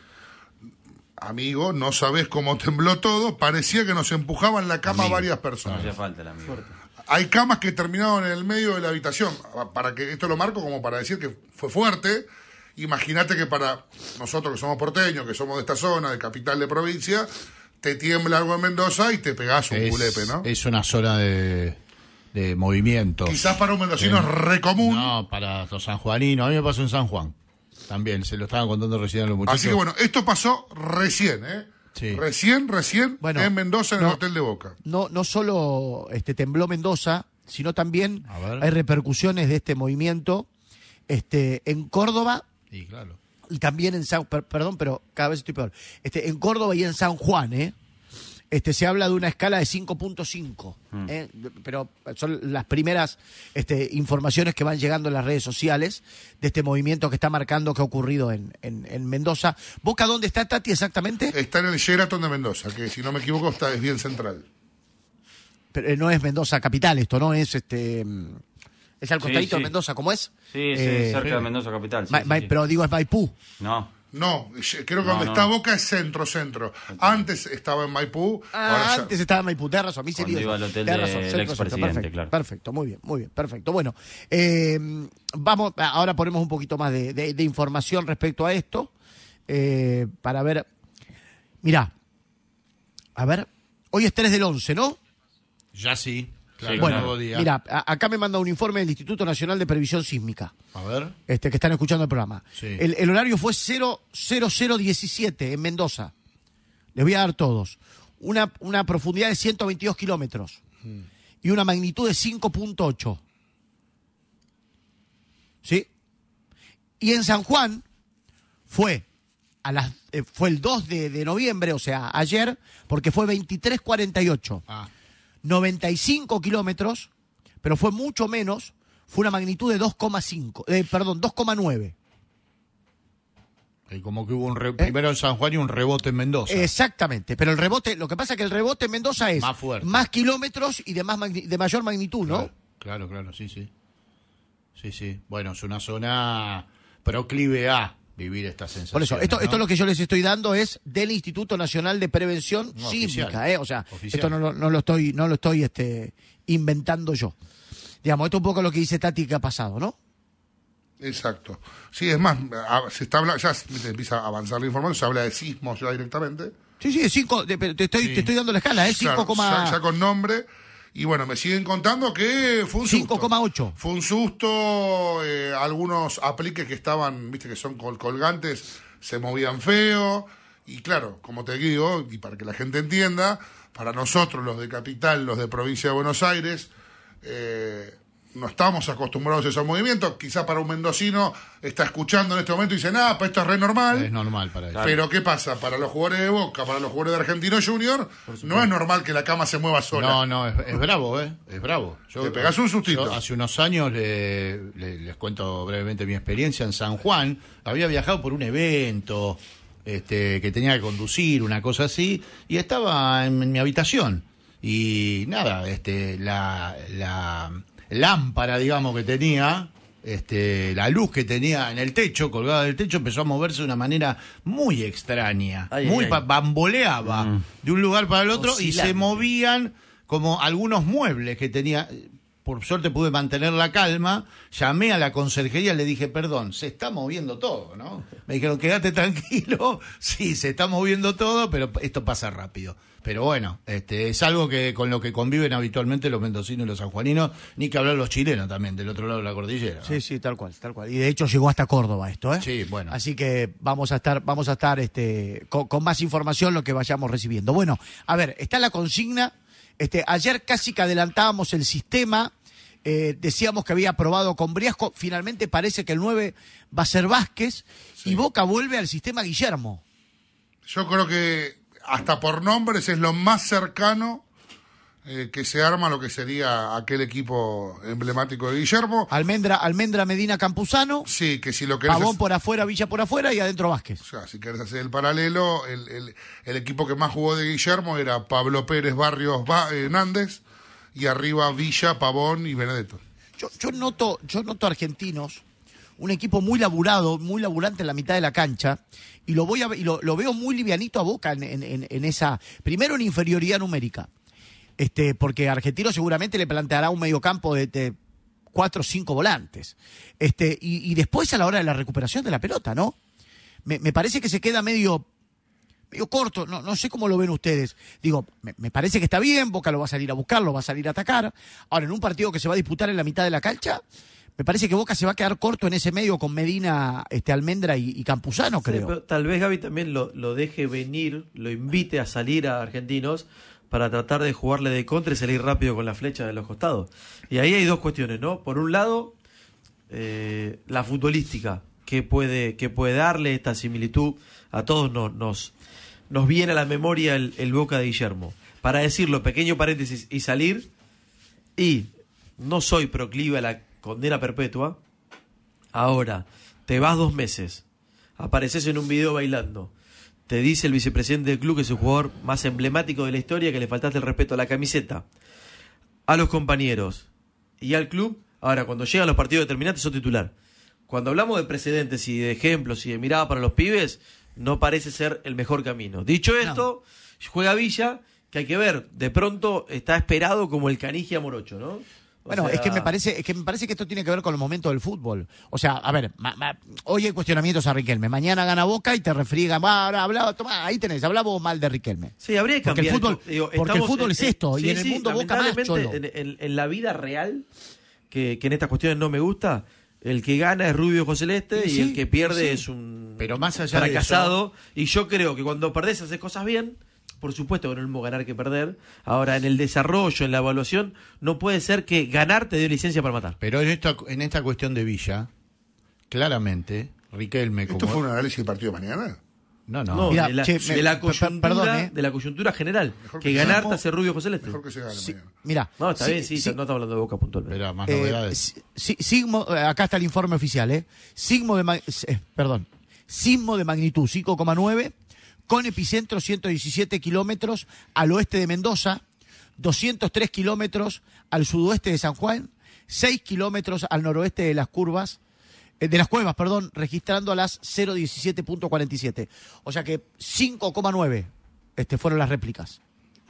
Amigo, no sabes cómo tembló todo, parecía que nos empujaban la cama varias personas. No hacía falta amigo. Hay camas que terminaban en el medio de la habitación, para que esto lo marco como para decir que fue fuerte, Imagínate que para nosotros que somos porteños, que somos de esta zona, de capital de provincia, te tiembla algo en Mendoza y te pegas un ¿no? Es una zona de, de movimiento. Quizás para un mendocino es re común. No, para los sanjuaninos. A mí me pasó en San Juan. También, se lo estaban contando recién a los muchachos. Así que bueno, esto pasó recién, ¿eh? Recién, recién en Mendoza, en el Hotel de Boca. No, no solo este, tembló Mendoza, sino también hay repercusiones de este movimiento este, en Córdoba. Y claro. Y también en San, perdón, pero cada vez estoy peor. Este, en Córdoba y en San Juan, ¿eh? Este, se habla de una escala de 5.5, hmm. ¿eh? pero son las primeras este, informaciones que van llegando en las redes sociales de este movimiento que está marcando que ha ocurrido en, en, Mendoza. ¿Boca dónde está, Tati, exactamente? Está en el Sheraton de Mendoza, que si no me equivoco está, es bien central. Pero eh, no es Mendoza capital, esto no es este... Es al costadito de Mendoza, ¿cómo es? Sí, sí, eh, cerca de Mendoza Capital. Pero digo, es Maipú. No. No, creo que donde está Boca es centro, centro. Antes estaba en Maipú. Ah, antes estaba en Maipú, tenés a mí se iba al hotel perfecto, claro. Perfecto, muy bien, muy bien, perfecto. Bueno, eh, vamos, ahora ponemos un poquito más de, información respecto a esto, eh, para ver. Mirá, a ver, hoy es 3 del 11, ¿no? Ya sí bueno, mira, acá me manda un informe del Instituto Nacional de Previsión Sísmica, A ver. este que están escuchando el programa. El, horario fue 00017 en Mendoza. Les voy a dar todos. Una, una profundidad de 122 kilómetros mm. y una magnitud de 5.8. ¿Sí? Y en San Juan fue a las eh, fue el 2 de, de noviembre, o sea, ayer, porque fue 23.48. Ah. 95 kilómetros, pero fue mucho menos, fue una magnitud de 2,5, eh, perdón, 2,9. Y como que hubo un ¿Eh? primero en San Juan y un rebote en Mendoza. Exactamente, pero el rebote, lo que pasa es que el rebote en Mendoza es más, kilómetros y de, más de mayor magnitud, ¿no? Claro, claro, claro, sí, sí. Sí, sí. Bueno, es una zona proclive a vivir esta sensación. Por eso, esto, esto lo que yo les estoy dando es del Instituto Nacional de Prevención Sísmica, ¿eh? O sea, esto no, lo estoy, no lo estoy este, inventando yo. Digamos, esto es un poco lo que dice Tati que ha pasado, ¿no? Exacto. Sí, es más, se está ya empieza a avanzar la información, se habla de sismos ya directamente. Sí, sí, de cinco, te, estoy, te estoy dando la escala, es ¿eh? 5, ya con nombre y bueno, me siguen contando que fue un susto. 5,8. Fue un susto, eh, algunos apliques que estaban, viste que son colgantes, se movían feo. Y claro, como te digo, y para que la gente entienda, para nosotros los de Capital, los de Provincia de Buenos Aires, eh, no estamos acostumbrados a esos movimientos. Quizá para un mendocino está escuchando en este momento y dice, nada, pues esto es re normal. Es normal para él. Pero ¿qué pasa? Para los jugadores de Boca, para los jugadores de Argentino Junior, no es normal que la cama se mueva sola. No, no, es, bravo, ¿eh? Es bravo. Te pegás un sustito. hace unos años, les cuento brevemente mi experiencia en San Juan. Había viajado por un evento este, que tenía que conducir, una cosa así, y estaba en, en mi habitación. Y nada, este, la, la lámpara, digamos, que tenía, este, la luz que tenía en el techo, colgada del techo, empezó a moverse de una manera muy extraña. muy bamboleaba mm. de un lugar para el otro y se movían como algunos muebles que tenía por suerte pude mantener la calma, llamé a la conserjería, le dije, perdón, se está moviendo todo, ¿no? Me dijeron, quédate tranquilo, sí, se está moviendo todo, pero esto pasa rápido. Pero bueno, este, es algo que con lo que conviven habitualmente los mendocinos y los sanjuaninos, ni que hablar los chilenos también, del otro lado de la cordillera. Sí, sí, tal cual, tal cual. Y de hecho llegó hasta Córdoba esto, ¿eh? Sí, bueno. Así que vamos a estar, vamos a estar este, con más información lo que vayamos recibiendo. Bueno, a ver, está la consigna este, ayer casi que adelantábamos el sistema, eh, decíamos que había aprobado con Briasco, finalmente parece que el 9 va a ser Vázquez y Boca vuelve al sistema Guillermo. Yo creo que hasta por nombres es lo más cercano eh, que se arma lo que sería aquel equipo emblemático de Guillermo. Almendra, Almendra Medina Campuzano. Sí, que si lo querés. Pavón por afuera, Villa por afuera y adentro Vázquez. O sea, si querés hacer el paralelo, el, equipo que más jugó de Guillermo era Pablo Pérez Barrios eh, Hernández y arriba Villa, Pavón y Benedetto. Yo, noto, yo noto argentinos, un equipo muy laburado, muy laburante en la mitad de la cancha, y lo voy a, y lo, veo muy livianito a boca en, en esa, primero en inferioridad numérica este, porque Argentino seguramente le planteará un mediocampo de, de cuatro o cinco volantes. Este, y, después a la hora de la recuperación de la pelota, ¿no? Me, parece que se queda medio, medio corto, no, sé cómo lo ven ustedes. Digo, me, parece que está bien, Boca lo va a salir a buscar, lo va a salir a atacar. Ahora, en un partido que se va a disputar en la mitad de la cancha, me parece que Boca se va a quedar corto en ese medio con Medina, este, Almendra y, Campuzano, creo. tal vez Gaby también lo, lo deje venir, lo invite a salir a Argentinos para tratar de jugarle de contra y salir rápido con la flecha de los costados. Y ahí hay dos cuestiones, ¿no? Por un lado, eh, la futbolística, que puede, que puede darle esta similitud a todos nos, nos, viene a la memoria el, el, Boca de Guillermo. Para decirlo, pequeño paréntesis, y salir, y no soy proclive a la condena perpetua, ahora te vas dos meses, apareces en un video bailando, te dice el vicepresidente del club que es el jugador más emblemático de la historia, que le faltaste el respeto a la camiseta, a los compañeros y al club. Ahora, cuando llegan los partidos determinantes, son titular. Cuando hablamos de precedentes y de ejemplos y de mirada para los pibes, no parece ser el mejor camino. Dicho esto, juega Villa, que hay que ver, de pronto está esperado como el Canigia Morocho, ¿no? Bueno, es que me parece, es que me parece que esto tiene que ver con el momento del fútbol. O sea, a ver, ma, hoy hay cuestionamientos a Riquelme, mañana gana Boca y te refriega. ahora ahí tenés, hablamos mal de Riquelme. Sí, habría que cambiar. El fútbol, porque el fútbol es esto, y en el mundo Boca más En, la vida real, que, en estas cuestiones no me gusta, el que gana es Rubio José Celeste y el que pierde es un Pero más allá fracasado. De Y yo creo que cuando perdés haces cosas bien por supuesto que no mismo ganar que perder. Ahora, en el desarrollo, en la evaluación, no puede ser que ganarte te dé licencia para matar. Pero en esta, en esta cuestión de Villa, claramente, Riquelme... ¿Esto fue un análisis del partido de mañana? No, no. de, la, coyuntura, general. Que, ganarte hace Rubio José Lester. Mira. No, está bien, sí, no está hablando de Boca puntualmente. Eh, eh, acá está el informe oficial, ¿eh? Sigmo de... Eh, perdón. Sismo de magnitud 5,9 con epicentro 117 kilómetros al oeste de Mendoza, 203 kilómetros al sudoeste de San Juan, 6 kilómetros al noroeste de las curvas, eh, de las cuevas, perdón, registrando a las 017.47. O sea que 5,9 este, fueron las réplicas.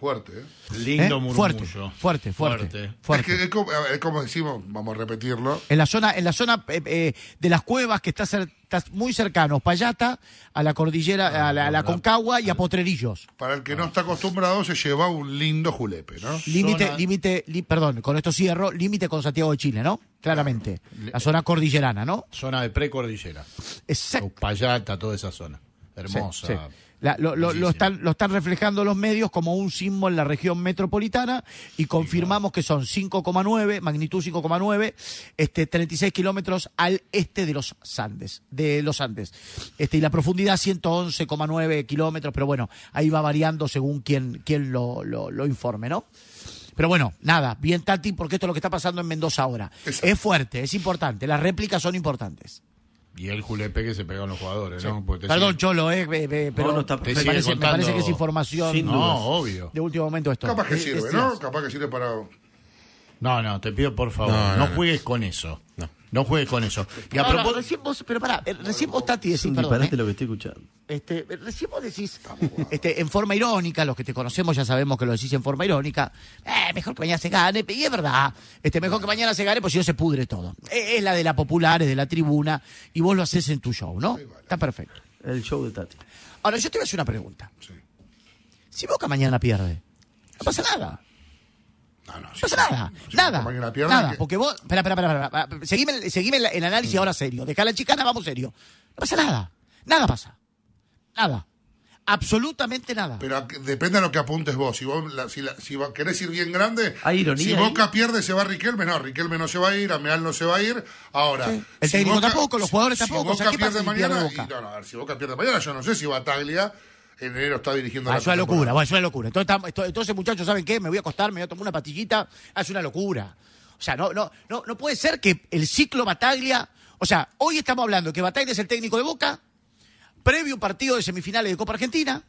Fuerte, ¿eh? Lindo ¿Eh? Fuerte, fuerte, fuerte, Es, como, decimos, vamos a repetirlo. En la zona, en la zona eh, eh, de las cuevas que está, muy cercano, Payata, a la cordillera, ah, a la, Concagua y a Potrerillos. Para el que no está acostumbrado, se lleva un lindo julepe, ¿no? Límite, límite, perdón, con esto cierro, límite con Santiago de Chile, ¿no? Claramente. Ah, la zona cordillerana, ¿no? Zona de precordillera. Exacto. Payata, toda esa zona. Hermosa lo, están, lo están reflejando los medios como un sismo en la región metropolitana y confirmamos que son 5,9, magnitud 5,9, este, 36 kilómetros al este de los Andes, de los Andes. Este, y la profundidad 111,9 kilómetros, pero bueno, ahí va variando según quien, lo, informe, ¿no? Pero bueno, nada, bien Tati, porque esto es lo que está pasando en Mendoza ahora. Es fuerte, es importante, las réplicas son importantes. Y el julepe que se pega a los jugadores, ¿no? Perdón, Cholo, eh, eh, eh pero no, está... me, parece, que es información no, obvio. de último momento esto. Capaz que sirve, ¿no? Capaz que sirve para... No, no, te pido por favor, no, juegues con eso. No juegues con eso. pero pará, eh, recién vos, Tati, decís, eh. lo que estoy escuchando. Este, recién vos decís, este, en forma irónica, los que te conocemos ya sabemos que lo decís en forma irónica, eh, mejor que mañana se gane, y es verdad, este, mejor que mañana se gane, pues si no se pudre todo. E, es la de la popular, es de la tribuna, y vos lo haces en tu show, ¿no? Está perfecto. El show de Tati. Ahora, yo te voy a hacer una pregunta. Sí. Si Boca mañana pierde, no pasa nada. No, pasa nada, nada. Nada, porque vos. Espera, espera, espera. Seguime, seguime el, análisis ahora serio. Dejá la chicana, vamos serio. No pasa nada. Nada pasa. Nada. Absolutamente nada. Pero depende de lo que apuntes vos. Si vos, si, querés ir bien grande, si Boca pierde, se va Riquelme. No, Riquelme no se va a ir, Ameal no se va a ir. Ahora. El si técnico tampoco, los jugadores tampoco. Si Boca pierde mañana. no, a ver, si Boca pierde mañana, yo no sé si va a Taglia en enero está dirigiendo a la. Ah, es una locura, es una locura. Entonces, entonces, muchachos, ¿saben qué? Me voy a acostar, me voy a tomar una pastillita. Ah, es una locura. O sea, no, no, no, no puede ser que el ciclo Bataglia. O sea, hoy estamos hablando que Bataglia es el técnico de Boca, previo un partido de semifinales de Copa Argentina.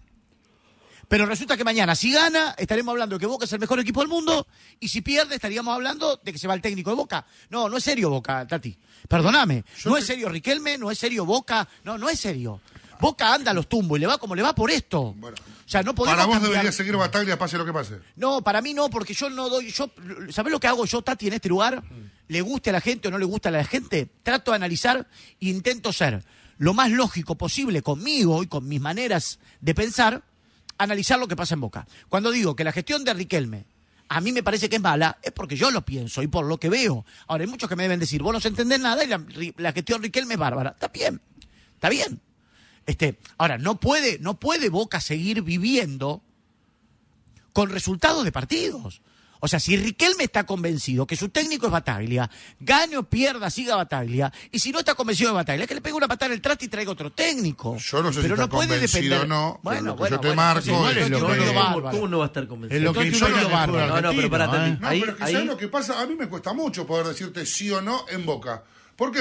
Pero resulta que mañana, si gana, estaremos hablando de que Boca es el mejor equipo del mundo. Y si pierde, estaríamos hablando de que se va el técnico de Boca. No, no es serio Boca, Tati. Perdóname. no es serio Riquelme, no es serio Boca. No, no es serio. Boca anda a los tumbos y le va como le va por esto. o sea, no podemos. Para vos debería seguir Bataglia, pase lo que pase. No, para mí no, porque yo no doy. Yo, ¿Sabés lo que hago yo, Tati, en este lugar? ¿Le guste a la gente o no le gusta a la gente? Trato de analizar e intento ser lo más lógico posible conmigo y con mis maneras de pensar, analizar lo que pasa en Boca. Cuando digo que la gestión de Riquelme a mí me parece que es mala, es porque yo lo pienso y por lo que veo. Ahora, hay muchos que me deben decir, vos no entendés nada y la, gestión gestión Riquelme es bárbara. Está bien, está bien. Este, ahora, no puede, no puede Boca seguir viviendo con resultados de partidos. O sea, si Riquelme está convencido que su técnico es Bataglia, gane o pierda, siga Bataglia, y si no está convencido de Bataglia, que le pegue una patada en el traste y traiga otro técnico. Yo no sé pero si no puede depender. o no. Bueno, bueno, yo te marco. es, lo que... no va a estar convencido? Es lo que yo no, ¿eh? ¿eh? no, pero para ¿sabes lo que pasa? A mí me cuesta mucho poder decirte sí o no en boca. ¿Por qué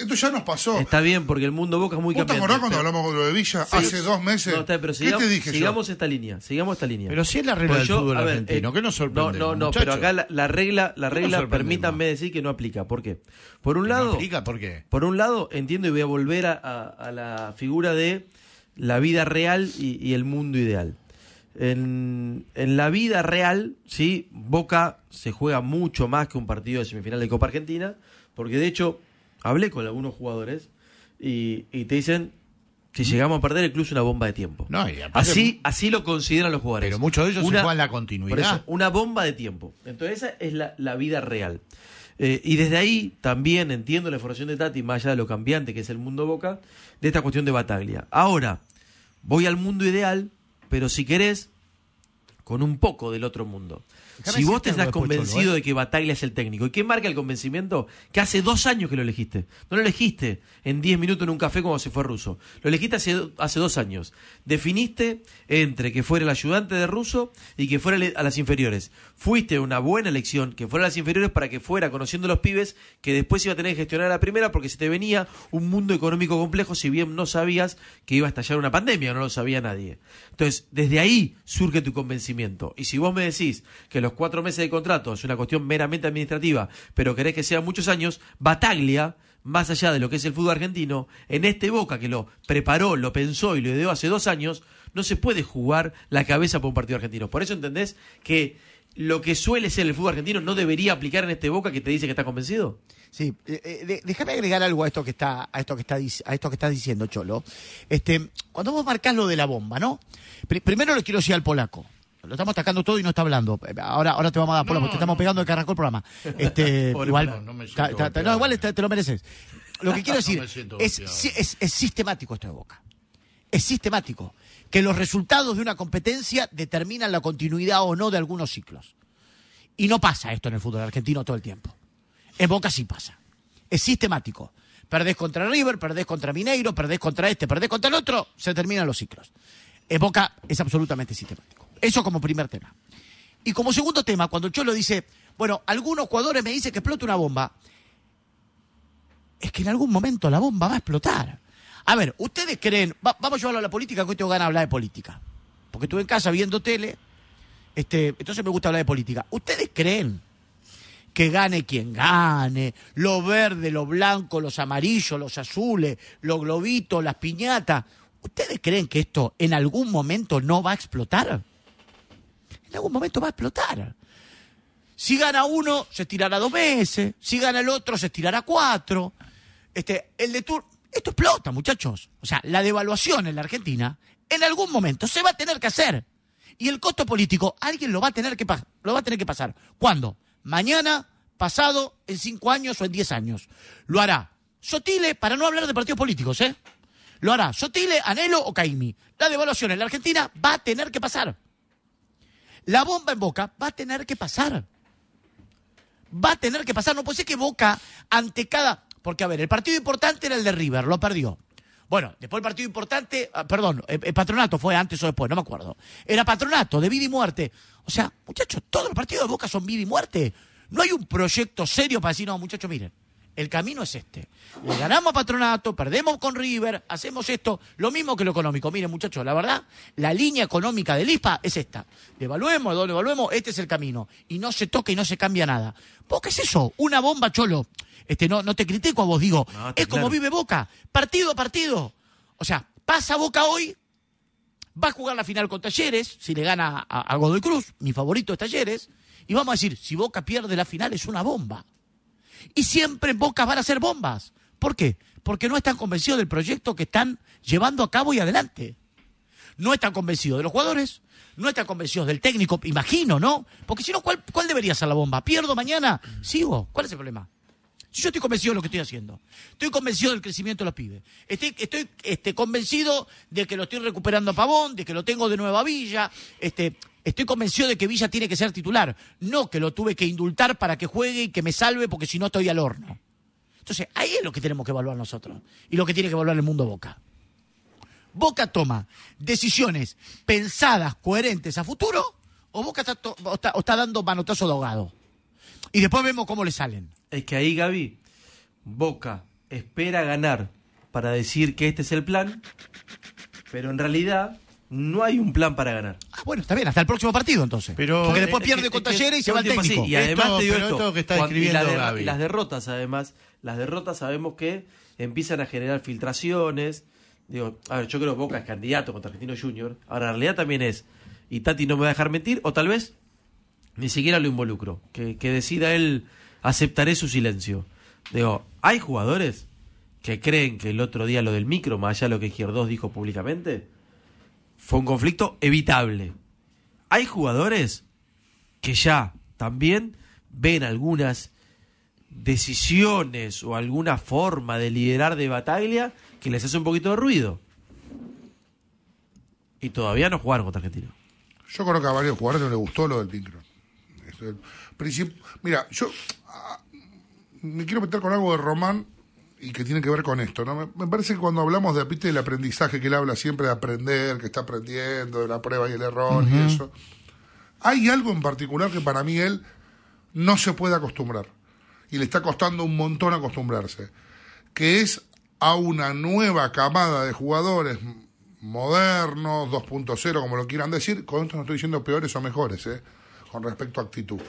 Esto ya nos pasó. Está bien, porque el mundo Boca es muy cambiante. ¿Te acordás cuando hablamos con lo de Villa hace dos meses? No, sigamos, te dije esta línea, sigamos esta línea. Pero si es la pues regla del yo, fútbol argentino, eh, que nos sorprende. No, no, no, pero acá la, regla, la regla permítanme decir que no aplica. ¿Por qué? Por un lado. aplica, ¿por qué? Por un lado, entiendo y voy a volver a, la figura de la vida real y, el mundo ideal. En, en, la vida real, ¿sí? Boca se juega mucho más que un partido de semifinal de Copa Argentina porque de hecho, hablé con algunos jugadores y, te dicen, que llegamos a perder, el club una bomba de tiempo. No, así, así lo consideran los jugadores. Pero muchos de ellos se juegan la continuidad. una bomba de tiempo. Entonces, esa es la, vida real. Eh, y desde ahí también entiendo la formación de Tati, más allá de lo cambiante que es el mundo boca, de esta cuestión de Bataglia. Ahora, voy al mundo ideal, pero si querés, con un poco del otro mundo si vos te estás convencido ¿eh? de que Bataglia es el técnico, ¿y qué marca el convencimiento? Que hace dos años que lo elegiste. No lo elegiste en diez minutos en un café como se fue ruso, Lo elegiste hace, hace dos años. Definiste entre que fuera el ayudante de ruso y que fuera a las inferiores fuiste una buena elección, que fuera a las inferiores para que fuera conociendo los pibes, que después iba a tener que gestionar a la primera porque se te venía un mundo económico complejo, si bien no sabías que iba a estallar una pandemia, no lo sabía nadie. Entonces, desde ahí surge tu convencimiento. Y si vos me decís que los cuatro meses de contrato es una cuestión meramente administrativa, pero querés que sean muchos años, Bataglia más allá de lo que es el fútbol argentino, en este Boca que lo preparó, lo pensó y lo ideó hace dos años, no se puede jugar la cabeza por un partido argentino. Por eso entendés que lo que suele ser el fútbol argentino no debería aplicar en este Boca que te dice que está convencido? Sí, eh, eh, déjame agregar algo a esto que está a esto que está a esto que estás diciendo Cholo. Este, cuando vos marcás lo de la bomba, ¿no? primero lo quiero decir al polaco. Lo estamos atacando todo y no está hablando. Ahora, ahora te vamos a dar polaco te estamos pegando de carrasco el programa. Este, igual, no, me no, igual te, lo mereces. Lo que quiero decir es, es sistemático esto de Boca. Es sistemático que los resultados de una competencia determinan la continuidad o no de algunos ciclos. Y no pasa esto en el fútbol argentino todo el tiempo. En Boca sí pasa. Es sistemático. Perdés contra River, perdés contra Mineiro, perdés contra este, perdés contra el otro, se terminan los ciclos. En Boca es absolutamente sistemático. Eso como primer tema. Y como segundo tema, cuando el Cholo dice, bueno, algunos jugadores me dicen que explota una bomba, es que en algún momento la bomba va a explotar. A ver, ¿ustedes creen, vamos a llevarlo a la política, que hoy tengo ganas de hablar de política? Porque estuve en casa viendo tele, este, entonces me gusta hablar de política. ¿Ustedes creen que gane quien gane, lo verde, los blancos, los amarillos, los azules, los globitos, las piñatas. ¿Ustedes creen que esto en algún momento no va a explotar? En algún momento va a explotar. Si gana uno, se estirará dos meses. Si gana el otro, se estirará cuatro. Este, el de Tur esto explota, muchachos. O sea, la devaluación en la Argentina en algún momento se va a tener que hacer. Y el costo político, alguien lo va a tener que, lo va a tener que pasar. ¿Cuándo? Mañana, pasado, en cinco años o en diez años. Lo hará Sotile, para no hablar de partidos políticos, ¿eh? Lo hará Sotile, Anelo o Caimi. La devaluación en la Argentina va a tener que pasar. La bomba en Boca va a tener que pasar. Va a tener que pasar. No puede ser que Boca, ante cada. Porque, a ver, el partido importante era el de River, lo perdió. Bueno, después el partido importante, ah, perdón, el eh, eh, patronato fue antes o después, no me acuerdo. Era patronato de vida y muerte. O sea, muchachos, todos los partidos de Boca son vida y muerte. No hay un proyecto serio para decir, no, muchachos, miren, el camino es este. Le ganamos a Patronato, perdemos con River, hacemos esto, lo mismo que lo económico. Miren, muchachos, la verdad, la línea económica del ISPA es esta. Devaluemos, no devaluemos, este es el camino. Y no se toca y no se cambia nada. ¿Vos qué es eso? Una bomba, Cholo. Este, no, no te critico a vos, digo. es como vive Boca, partido a partido. O sea, pasa Boca hoy, va a jugar la final con Talleres, si le gana a Godoy Cruz, mi favorito es Talleres, y vamos a decir, si Boca pierde la final es una bomba y siempre en Bocas van a ser bombas. ¿Por qué? Porque no están convencidos del proyecto que están llevando a cabo y adelante. No están convencidos de los jugadores, no están convencidos del técnico, imagino, ¿no? Porque si no, ¿cuál, ¿cuál debería ser la bomba? ¿Pierdo mañana? ¿Sigo? ¿Cuál es el problema? Si Yo estoy convencido de lo que estoy haciendo. Estoy convencido del crecimiento de los pibes. Estoy, estoy este, convencido de que lo estoy recuperando a Pavón, de que lo tengo de nueva villa. Este, Estoy convencido de que Villa tiene que ser titular, no que lo tuve que indultar para que juegue y que me salve porque si no estoy al horno. Entonces, ahí es lo que tenemos que evaluar nosotros y lo que tiene que evaluar el mundo Boca. Boca toma decisiones pensadas, coherentes a futuro, o Boca está, dando manotazo de ahogado. Y después vemos cómo le salen. Es que ahí, Gaby, Boca espera ganar para decir que este es el plan, pero en realidad no hay un plan para ganar. Ah, bueno, está bien, hasta el próximo partido entonces. Pero, Porque eh, después pierde con Talleres y se va al técnico. y además digo las derrotas además, las derrotas sabemos que empiezan a generar filtraciones. Digo, a ver, yo creo que Boca es candidato contra Argentino Junior. Ahora, la realidad también es, y Tati no me va a dejar mentir, o tal vez ni siquiera lo involucro. Que, decida él, aceptaré su silencio. Digo, hay jugadores que creen que el otro día lo del micro, más allá de lo que Gierdós dijo públicamente, fue un conflicto evitable. Hay jugadores que ya también ven algunas decisiones o alguna forma de liderar de batalla que les hace un poquito de ruido. Y todavía no jugaron contra Argentina. Yo creo que a varios jugadores no les gustó lo del Pincro. Mira, yo ah, me quiero meter con algo de Román y que tiene que ver con esto. ¿no? Me, parece que cuando hablamos de apite el aprendizaje que él habla siempre de aprender, que está aprendiendo, de la prueba y el error y eso, hay algo en particular que para mí él no se puede acostumbrar y le está costando un montón acostumbrarse, que es a una nueva camada de jugadores modernos, 2.0, como lo quieran decir, con esto no estoy diciendo peores o mejores, ¿eh? con respecto a actitud.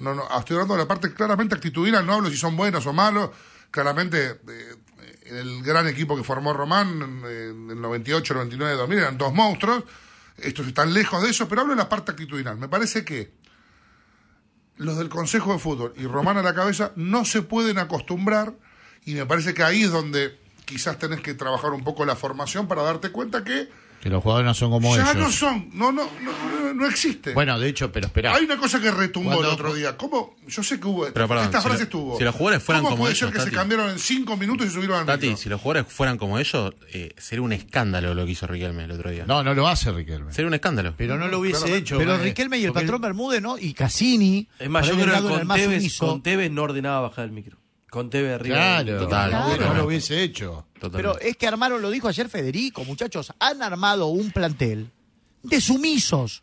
No, no, estoy hablando de la parte claramente actitudinal, no hablo si son buenos o malos, claramente eh, el gran equipo que formó Román en el 98, 99, 2000 eran dos monstruos. Estos están lejos de eso, pero hablo de la parte actitudinal. Me parece que los del Consejo de Fútbol y Román a la cabeza no se pueden acostumbrar y me parece que ahí es donde quizás tenés que trabajar un poco la formación para darte cuenta que los jugadores no son como ellos. Ya no son, no, no, no, no, existe. Bueno, de hecho, pero espera. Hay una cosa que retumbó el otro día. ¿Cómo? Yo sé que hubo. Pero, perdón, esta frase estuvo. si los jugadores fueran como ellos. que se cambiaron en cinco minutos y subieron al si los jugadores fueran como ellos, eh, sería un escándalo lo que hizo Riquelme el otro día. No, no lo hace Riquelme. Sería un escándalo. Pero no lo hubiese hecho. Pero eh, Riquelme y el patrón Bermúdez, ¿no? Y Cassini. Es más, yo creo que con Tevez, con Tevez no ordenaba bajar el micro. Con TV arriba. Claro, total. Claro. no lo hubiese hecho. Pero es que armaron, lo dijo ayer Federico, muchachos, han armado un plantel de sumisos.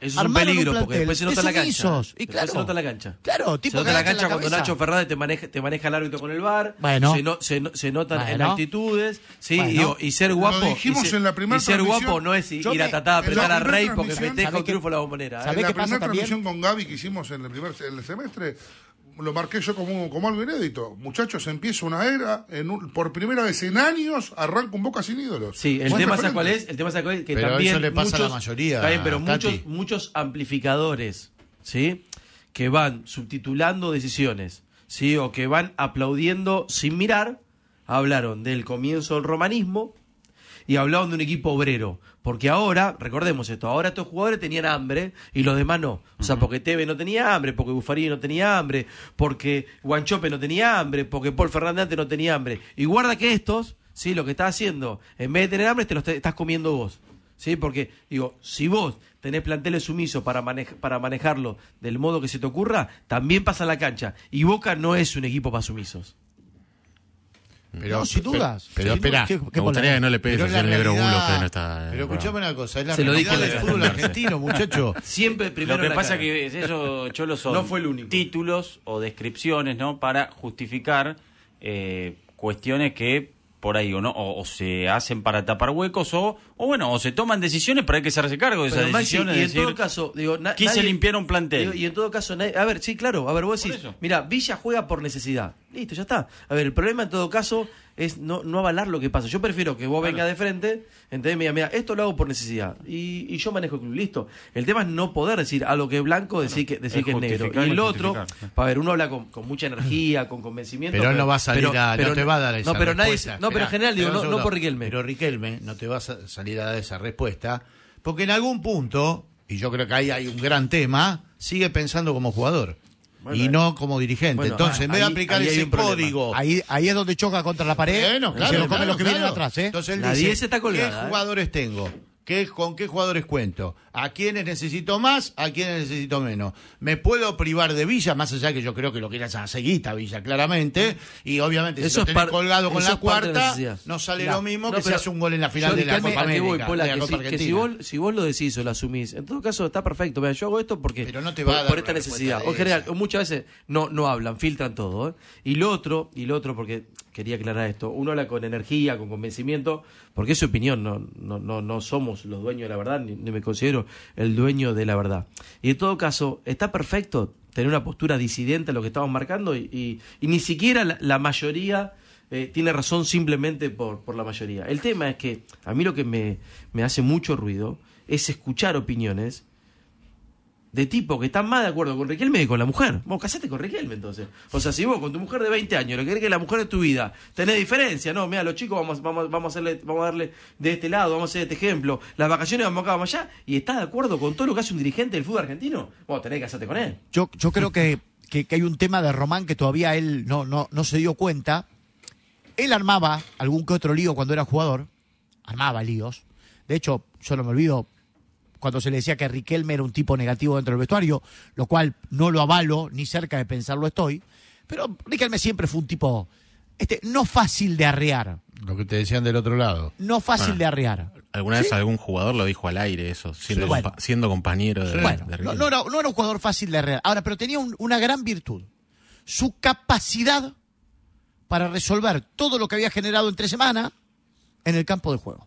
Eso es un peligro, porque después se nota la cancha. Y claro, después se nota la cancha. Claro, tipo se nota la cancha cuando Nacho Fernández te maneja, te maneja el árbitro con el bar. Bueno. Se, no, se, se notan en actitudes. Sí, y ser guapo. y ser, guapo no es ir a tratar a apretar a Rey porque festeja un triunfo la bombonera. ¿eh? En la primera transmisión con Gaby que hicimos en el primer el semestre, lo marqué yo como, como algo inédito. Muchachos, empieza una era, por primera vez en años arranca un Boca sin ídolos. Sí, el tema cuál es, el tema cuál es que también le pasa a la mayoría. pero muchos muchos amplificadores, ¿sí? que van subtitulando decisiones, ¿sí? o que van aplaudiendo sin mirar, hablaron del comienzo del romanismo y hablaron de un equipo obrero. Porque ahora, recordemos esto, ahora estos jugadores tenían hambre y los demás no. O sea, porque Teve no tenía hambre, porque Bufarini no tenía hambre, porque Guanchope no tenía hambre, porque Paul Fernández no tenía hambre. Y guarda que estos, ¿sí? lo que estás haciendo, en vez de tener hambre, te lo estás comiendo vos. ¿sí? Porque, digo, si vos tenés planteles sumisos para, para manejarlo del modo que se te ocurra, también pasa la cancha. Y Boca no es un equipo para sumisos. Pero, no, sin dudas. Pero, espera, me gustaría que no le pegues el negro bulo que no está. Pero escuchame una cosa, es la realidad del fútbol argentino, muchacho. Siempre primero. Lo que pasa que eso, Cholo, son títulos o descripciones, ¿no? Para justificar eh, cuestiones que por ahí o no, o se hacen para tapar huecos o o bueno, o se toman decisiones para que se cargo de esas decisiones. y en todo caso, digo, se quise un plantel. y en todo caso, a ver, sí, claro, a ver, vos decís, mira, Villa juega por necesidad. Listo, ya está. A ver, el problema en todo caso es no, no avalar lo que pasa. Yo prefiero que vos venga vengas de frente, entendés, mira, mira, esto lo hago por necesidad. Y, y, yo manejo el club, listo. El tema es no poder decir a lo que es blanco, decir que, decir es que negro. Y el otro, a ver, uno habla con, mucha energía, con convencimiento. Pero, no va a salir no te va a dar esa No, pero no, pero general digo, no, no por Riquelme. Pero Riquelme no te va a salir de esa respuesta, porque en algún punto, y yo creo que ahí hay un gran tema, sigue pensando como jugador. y eh, no como dirigente. Entonces, en vez de aplicar ese código. Ahí, ahí es donde choca contra la pared. se lo come los que vienen atrás. ¿eh? Entonces él dice: ¿Qué ¿eh? jugadores tengo? ¿Con qué jugadores cuento? ¿A quiénes necesito más? ¿A quiénes necesito menos? ¿Me puedo privar de Villa? Más allá que yo creo que lo quieras a Seguita Villa, claramente. Y obviamente, eso si lo tenés colgado con la cuarta, no sale lo mismo que se hace un gol en la final de la Copa América. si, vos, lo decís o lo asumís, en todo caso está perfecto. yo hago esto porque no te por, esta necesidad. O en general, muchas veces no, no hablan, filtran todo. ¿eh? Y lo otro, y lo otro, porque quería aclarar esto. Uno habla con energía, con convencimiento, porque es su opinión, no, no, no, somos los dueños de la verdad, ni, me considero el dueño de la verdad. Y en todo caso, está perfecto tener una postura disidente a lo que estamos marcando y, ni siquiera la, mayoría eh, tiene razón simplemente por, por la mayoría. El tema es que a mí lo que me, me hace mucho ruido es escuchar opiniones de tipo que están más de acuerdo con Riquelme que con la mujer. Vos casate con Riquelme entonces. O sea, si vos con tu mujer de 20 años lo que querés que la mujer es tu vida, tenés diferencia, no, mira, los chicos vamos, vamos, vamos, a vamos a darle de este lado, vamos a hacer este ejemplo, las vacaciones vamos acá, vamos allá, y estás de acuerdo con todo lo que hace un dirigente del fútbol argentino, vos tenés que casarte con él. Yo, creo que, que, hay un tema de Román que todavía él no, no, no se dio cuenta. Él armaba algún que otro lío cuando era jugador, armaba líos. De hecho, yo no me olvido, cuando se le decía que Riquelme era un tipo negativo dentro del vestuario, lo cual no lo avalo, ni cerca de pensarlo estoy. Pero Riquelme siempre fue un tipo este, no fácil de arrear. Lo que te decían del otro lado. No fácil ah. de arrear. Alguna vez algún jugador lo dijo al aire eso, siendo, compañero de, bueno, no, era, un jugador fácil de arrear. Ahora, pero tenía una gran virtud. Su capacidad para resolver todo lo que había generado en tres semanas en el campo de juego.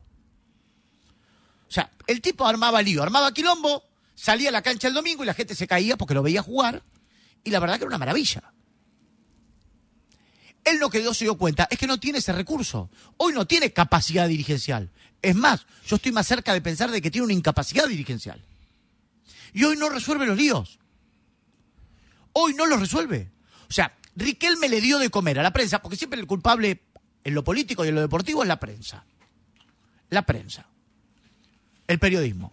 O sea, el tipo armaba lío, armaba quilombo, salía a la cancha el domingo y la gente se caía porque lo veía jugar. Y la verdad que era una maravilla. Él lo que se dio cuenta es que no tiene ese recurso. Hoy no tiene capacidad dirigencial. Es más, yo estoy más cerca de pensar de que tiene una incapacidad dirigencial. Y hoy no resuelve los líos. Hoy no los resuelve. O sea, Riquelme le dio de comer a la prensa, porque siempre el culpable en lo político y en lo deportivo es la prensa. La prensa el periodismo.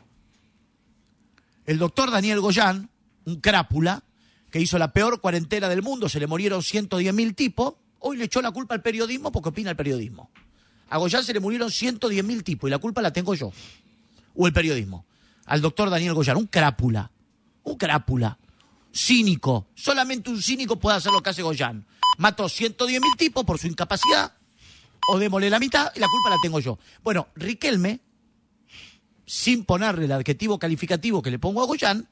El doctor Daniel Goyán, un crápula, que hizo la peor cuarentena del mundo, se le murieron 110.000 mil tipos, hoy le echó la culpa al periodismo porque opina el periodismo. A Goyán se le murieron 110.000 mil tipos y la culpa la tengo yo. O el periodismo. Al doctor Daniel Goyán, un crápula. Un crápula. Cínico. Solamente un cínico puede hacer lo que hace Goyán. Mató 110.000 mil tipos por su incapacidad o démosle la mitad y la culpa la tengo yo. Bueno, Riquelme sin ponerle el adjetivo calificativo que le pongo a Goyán,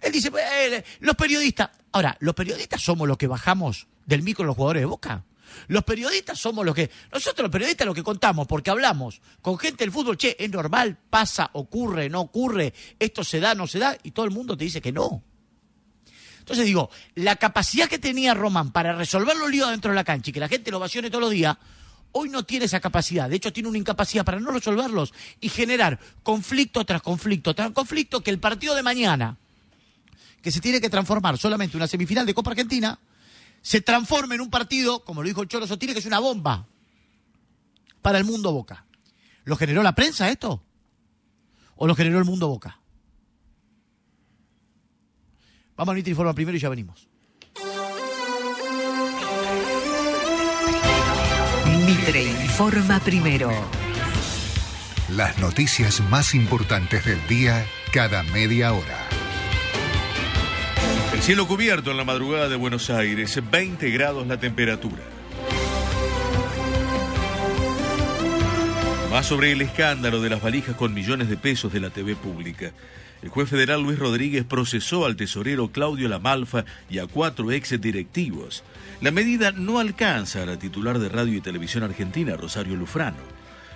él dice, eh, los periodistas, ahora, los periodistas somos los que bajamos del micro los jugadores de Boca. Los periodistas somos los que, nosotros los periodistas lo que contamos, porque hablamos con gente del fútbol, che, es normal, pasa, ocurre, no ocurre, esto se da, no se da, y todo el mundo te dice que no. Entonces digo, la capacidad que tenía Román para resolver los líos dentro de la cancha y que la gente lo vacione todos los días, hoy no tiene esa capacidad, de hecho tiene una incapacidad para no resolverlos y generar conflicto tras conflicto, tras conflicto que el partido de mañana, que se tiene que transformar solamente una semifinal de Copa Argentina, se transforma en un partido, como lo dijo el Cholo Sotile, que es una bomba para el mundo Boca. ¿Lo generó la prensa esto? ¿O lo generó el mundo Boca? Vamos a un informando primero y ya venimos. Mitre informa primero. Las noticias más importantes del día cada media hora. El cielo cubierto en la madrugada de Buenos Aires, 20 grados la temperatura. Más sobre el escándalo de las valijas con millones de pesos de la TV pública. El juez federal Luis Rodríguez procesó al tesorero Claudio Lamalfa y a cuatro ex directivos. La medida no alcanza a la titular de Radio y Televisión Argentina, Rosario Lufrano.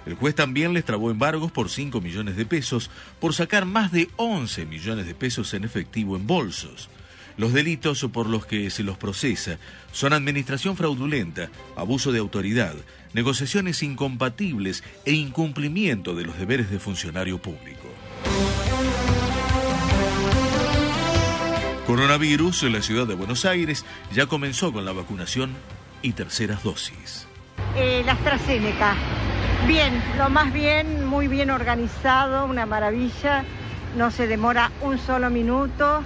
El juez también les trabó embargos por 5 millones de pesos por sacar más de 11 millones de pesos en efectivo en bolsos. Los delitos por los que se los procesa son administración fraudulenta, abuso de autoridad, negociaciones incompatibles e incumplimiento de los deberes de funcionario público coronavirus en la ciudad de Buenos Aires ya comenzó con la vacunación y terceras dosis. Eh, la AstraZeneca. Bien, lo más bien, muy bien organizado, una maravilla. No se demora un solo minuto.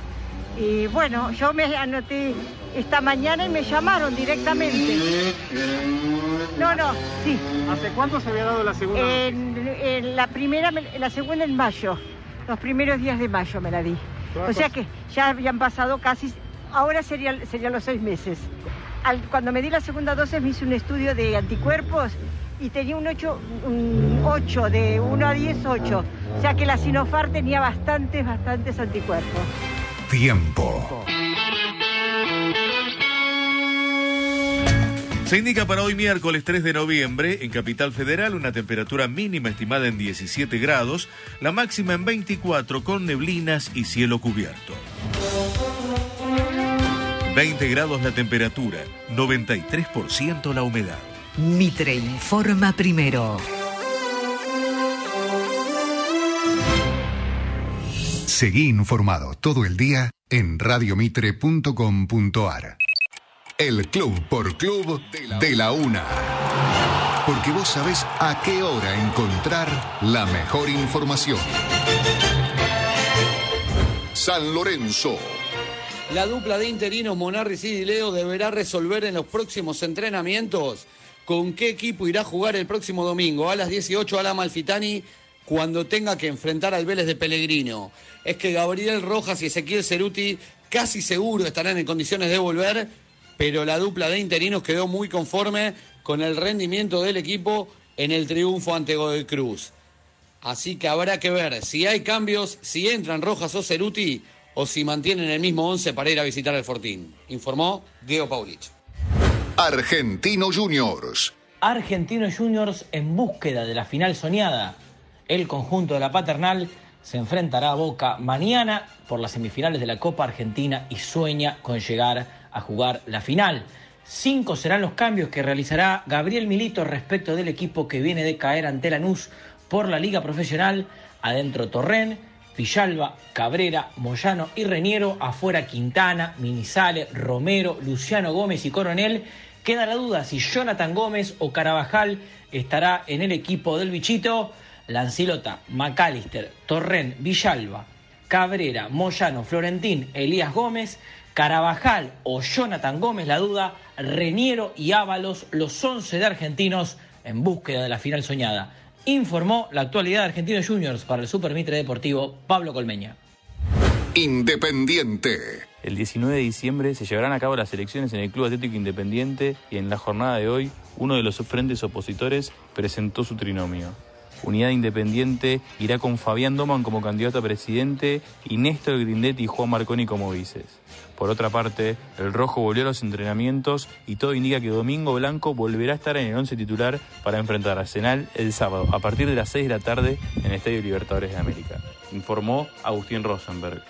Y bueno, yo me anoté esta mañana y me llamaron directamente. No, no, sí. ¿Hace cuánto se había dado la segunda? en la primera, la segunda en mayo. Los primeros días de mayo me la di o sea que ya habían pasado casi, ahora serían los seis meses. cuando me di la segunda dosis me hice un estudio de anticuerpos y tenía un 8, un 8 de 1 a 10, 8. O sea que la Sinofar tenía bastantes, bastantes anticuerpos. Tiempo. Se indica para hoy miércoles 3 de noviembre en Capital Federal una temperatura mínima estimada en 17 grados, la máxima en 24 con neblinas y cielo cubierto. 20 grados la temperatura, 93% la humedad. Mitre informa primero. Seguí informado todo el día en radiomitre.com.ar. El Club por Club de la Una. Porque vos sabés a qué hora encontrar la mejor información. San Lorenzo. La dupla de interinos Monarris y Dileo deberá resolver en los próximos entrenamientos con qué equipo irá a jugar el próximo domingo a las 18 a la Malfitani cuando tenga que enfrentar al Vélez de Pellegrino. Es que Gabriel Rojas y Ezequiel Ceruti casi seguro estarán en condiciones de volver pero la dupla de interinos quedó muy conforme con el rendimiento del equipo en el triunfo ante Godoy Cruz. Así que habrá que ver si hay cambios, si entran Rojas o Ceruti o si mantienen el mismo once para ir a visitar el Fortín. Informó Diego Paulich. Argentino Juniors. Argentino Juniors en búsqueda de la final soñada. El conjunto de la paternal se enfrentará a Boca mañana por las semifinales de la Copa Argentina y sueña con llegar a jugar la final. Cinco serán los cambios que realizará Gabriel Milito respecto del equipo que viene de caer ante Lanús por la Liga Profesional. Adentro Torren, Villalba, Cabrera, Moyano y Reniero. Afuera Quintana, Minizale, Romero, Luciano Gómez y Coronel. Queda la duda si Jonathan Gómez o Carabajal estará en el equipo del bichito. Lancilota, McAllister, Torren, Villalba, Cabrera, Moyano, Florentín, Elías Gómez Carabajal o Jonathan Gómez la duda, Reniero y Ábalos los 11 de argentinos en búsqueda de la final soñada. Informó la actualidad de Argentinos Juniors para el Super Mitre Deportivo Pablo Colmeña. Independiente. El 19 de diciembre se llevarán a cabo las elecciones en el Club Atlético Independiente y en la jornada de hoy uno de los frentes opositores presentó su trinomio. Unidad Independiente irá con Fabián Doman como candidato a presidente y Néstor Grindetti y Juan Marconi como vices. Por otra parte, el rojo volvió a los entrenamientos y todo indica que Domingo Blanco volverá a estar en el 11 titular para enfrentar a Arsenal el sábado a partir de las 6 de la tarde en el Estadio Libertadores de América, informó Agustín Rosenberg.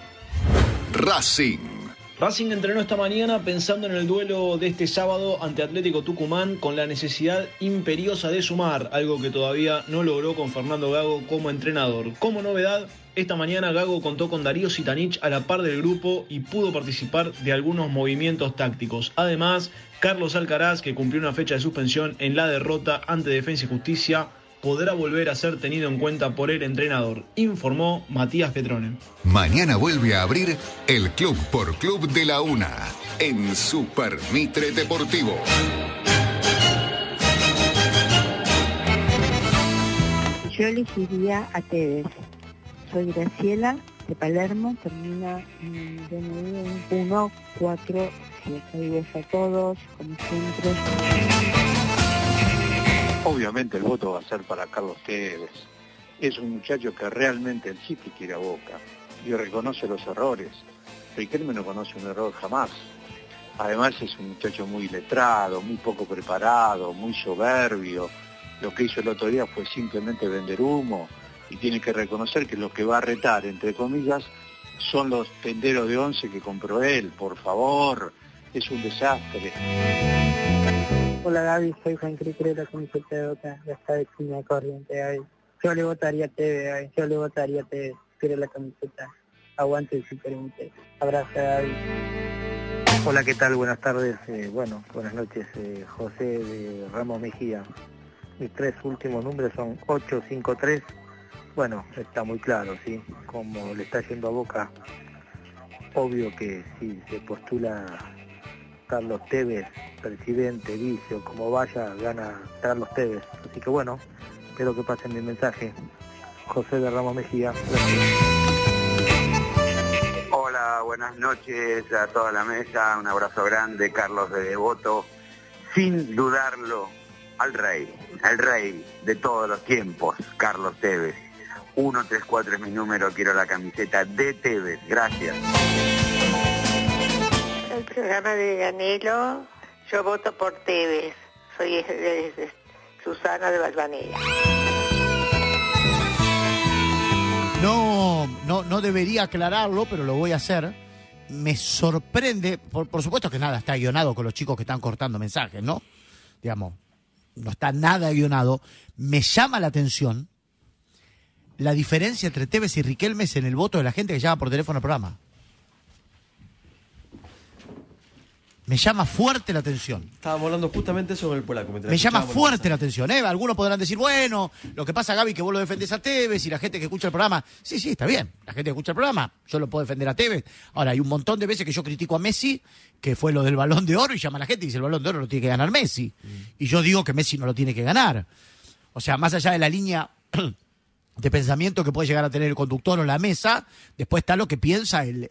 Racing Racing entrenó esta mañana pensando en el duelo de este sábado ante Atlético Tucumán con la necesidad imperiosa de sumar, algo que todavía no logró con Fernando Gago como entrenador. Como novedad, esta mañana Gago contó con Darío Sitanich a la par del grupo y pudo participar de algunos movimientos tácticos. Además, Carlos Alcaraz, que cumplió una fecha de suspensión en la derrota ante Defensa y Justicia, podrá volver a ser tenido en cuenta por el entrenador, informó Matías Petrone. Mañana vuelve a abrir el Club por Club de la Una en Super Mitre Deportivo. Yo elegiría a Tevez. Soy Graciela de Palermo, termina en 4 147. Saludos a todos, como Obviamente el voto va a ser para Carlos Tevez. Es un muchacho que realmente el City quiere a Boca y reconoce los errores. Riquelme no conoce un error jamás. Además es un muchacho muy letrado, muy poco preparado, muy soberbio. Lo que hizo el otro día fue simplemente vender humo y tiene que reconocer que lo que va a retar, entre comillas, son los tenderos de once que compró él. Por favor, es un desastre. Hola Gaby, soy Juan la camiseta de Boca, ya está de cine corriente hoy. Yo le votaría TV yo le votaría TV, creo la camiseta. Aguante el superinte. Abrazo Gaby. Hola, ¿qué tal? Buenas tardes, eh, bueno, buenas noches, eh, José de Ramos Mejía. Mis tres últimos números son 853. Bueno, está muy claro, ¿sí? Como le está yendo a Boca, obvio que si se postula Carlos Tevez, presidente, vicio, como vaya, gana Carlos Tevez. Así que bueno, espero que pasen mi mensaje. José de Ramos Mejía. Hola, buenas noches a toda la mesa. Un abrazo grande, Carlos de Devoto. Sin dudarlo, al rey, al rey de todos los tiempos, Carlos Tevez. 134 es mi número, quiero la camiseta de Tevez. Gracias el programa de Anhelo, yo voto por Tevez. Soy Susana de Valvanera. No, no, no debería aclararlo, pero lo voy a hacer. Me sorprende, por, supuesto que nada está guionado con los chicos que están cortando mensajes, ¿no? Digamos, no está nada guionado. Me llama la atención la diferencia entre Tevez y Riquelme en el voto de la gente que llama por teléfono al programa. me llama fuerte la atención. Estaba hablando justamente sobre el polaco. Me llama fuerte la atención. ¿eh? Algunos podrán decir, bueno, lo que pasa, Gaby, que vos lo defendés a Tevez y la gente que escucha el programa. Sí, sí, está bien. La gente que escucha el programa, yo lo puedo defender a Tevez. Ahora, hay un montón de veces que yo critico a Messi, que fue lo del balón de oro, y llama a la gente y dice, el balón de oro lo tiene que ganar Messi. Mm. Y yo digo que Messi no lo tiene que ganar. O sea, más allá de la línea de pensamiento que puede llegar a tener el conductor o la mesa, después está lo que piensa el,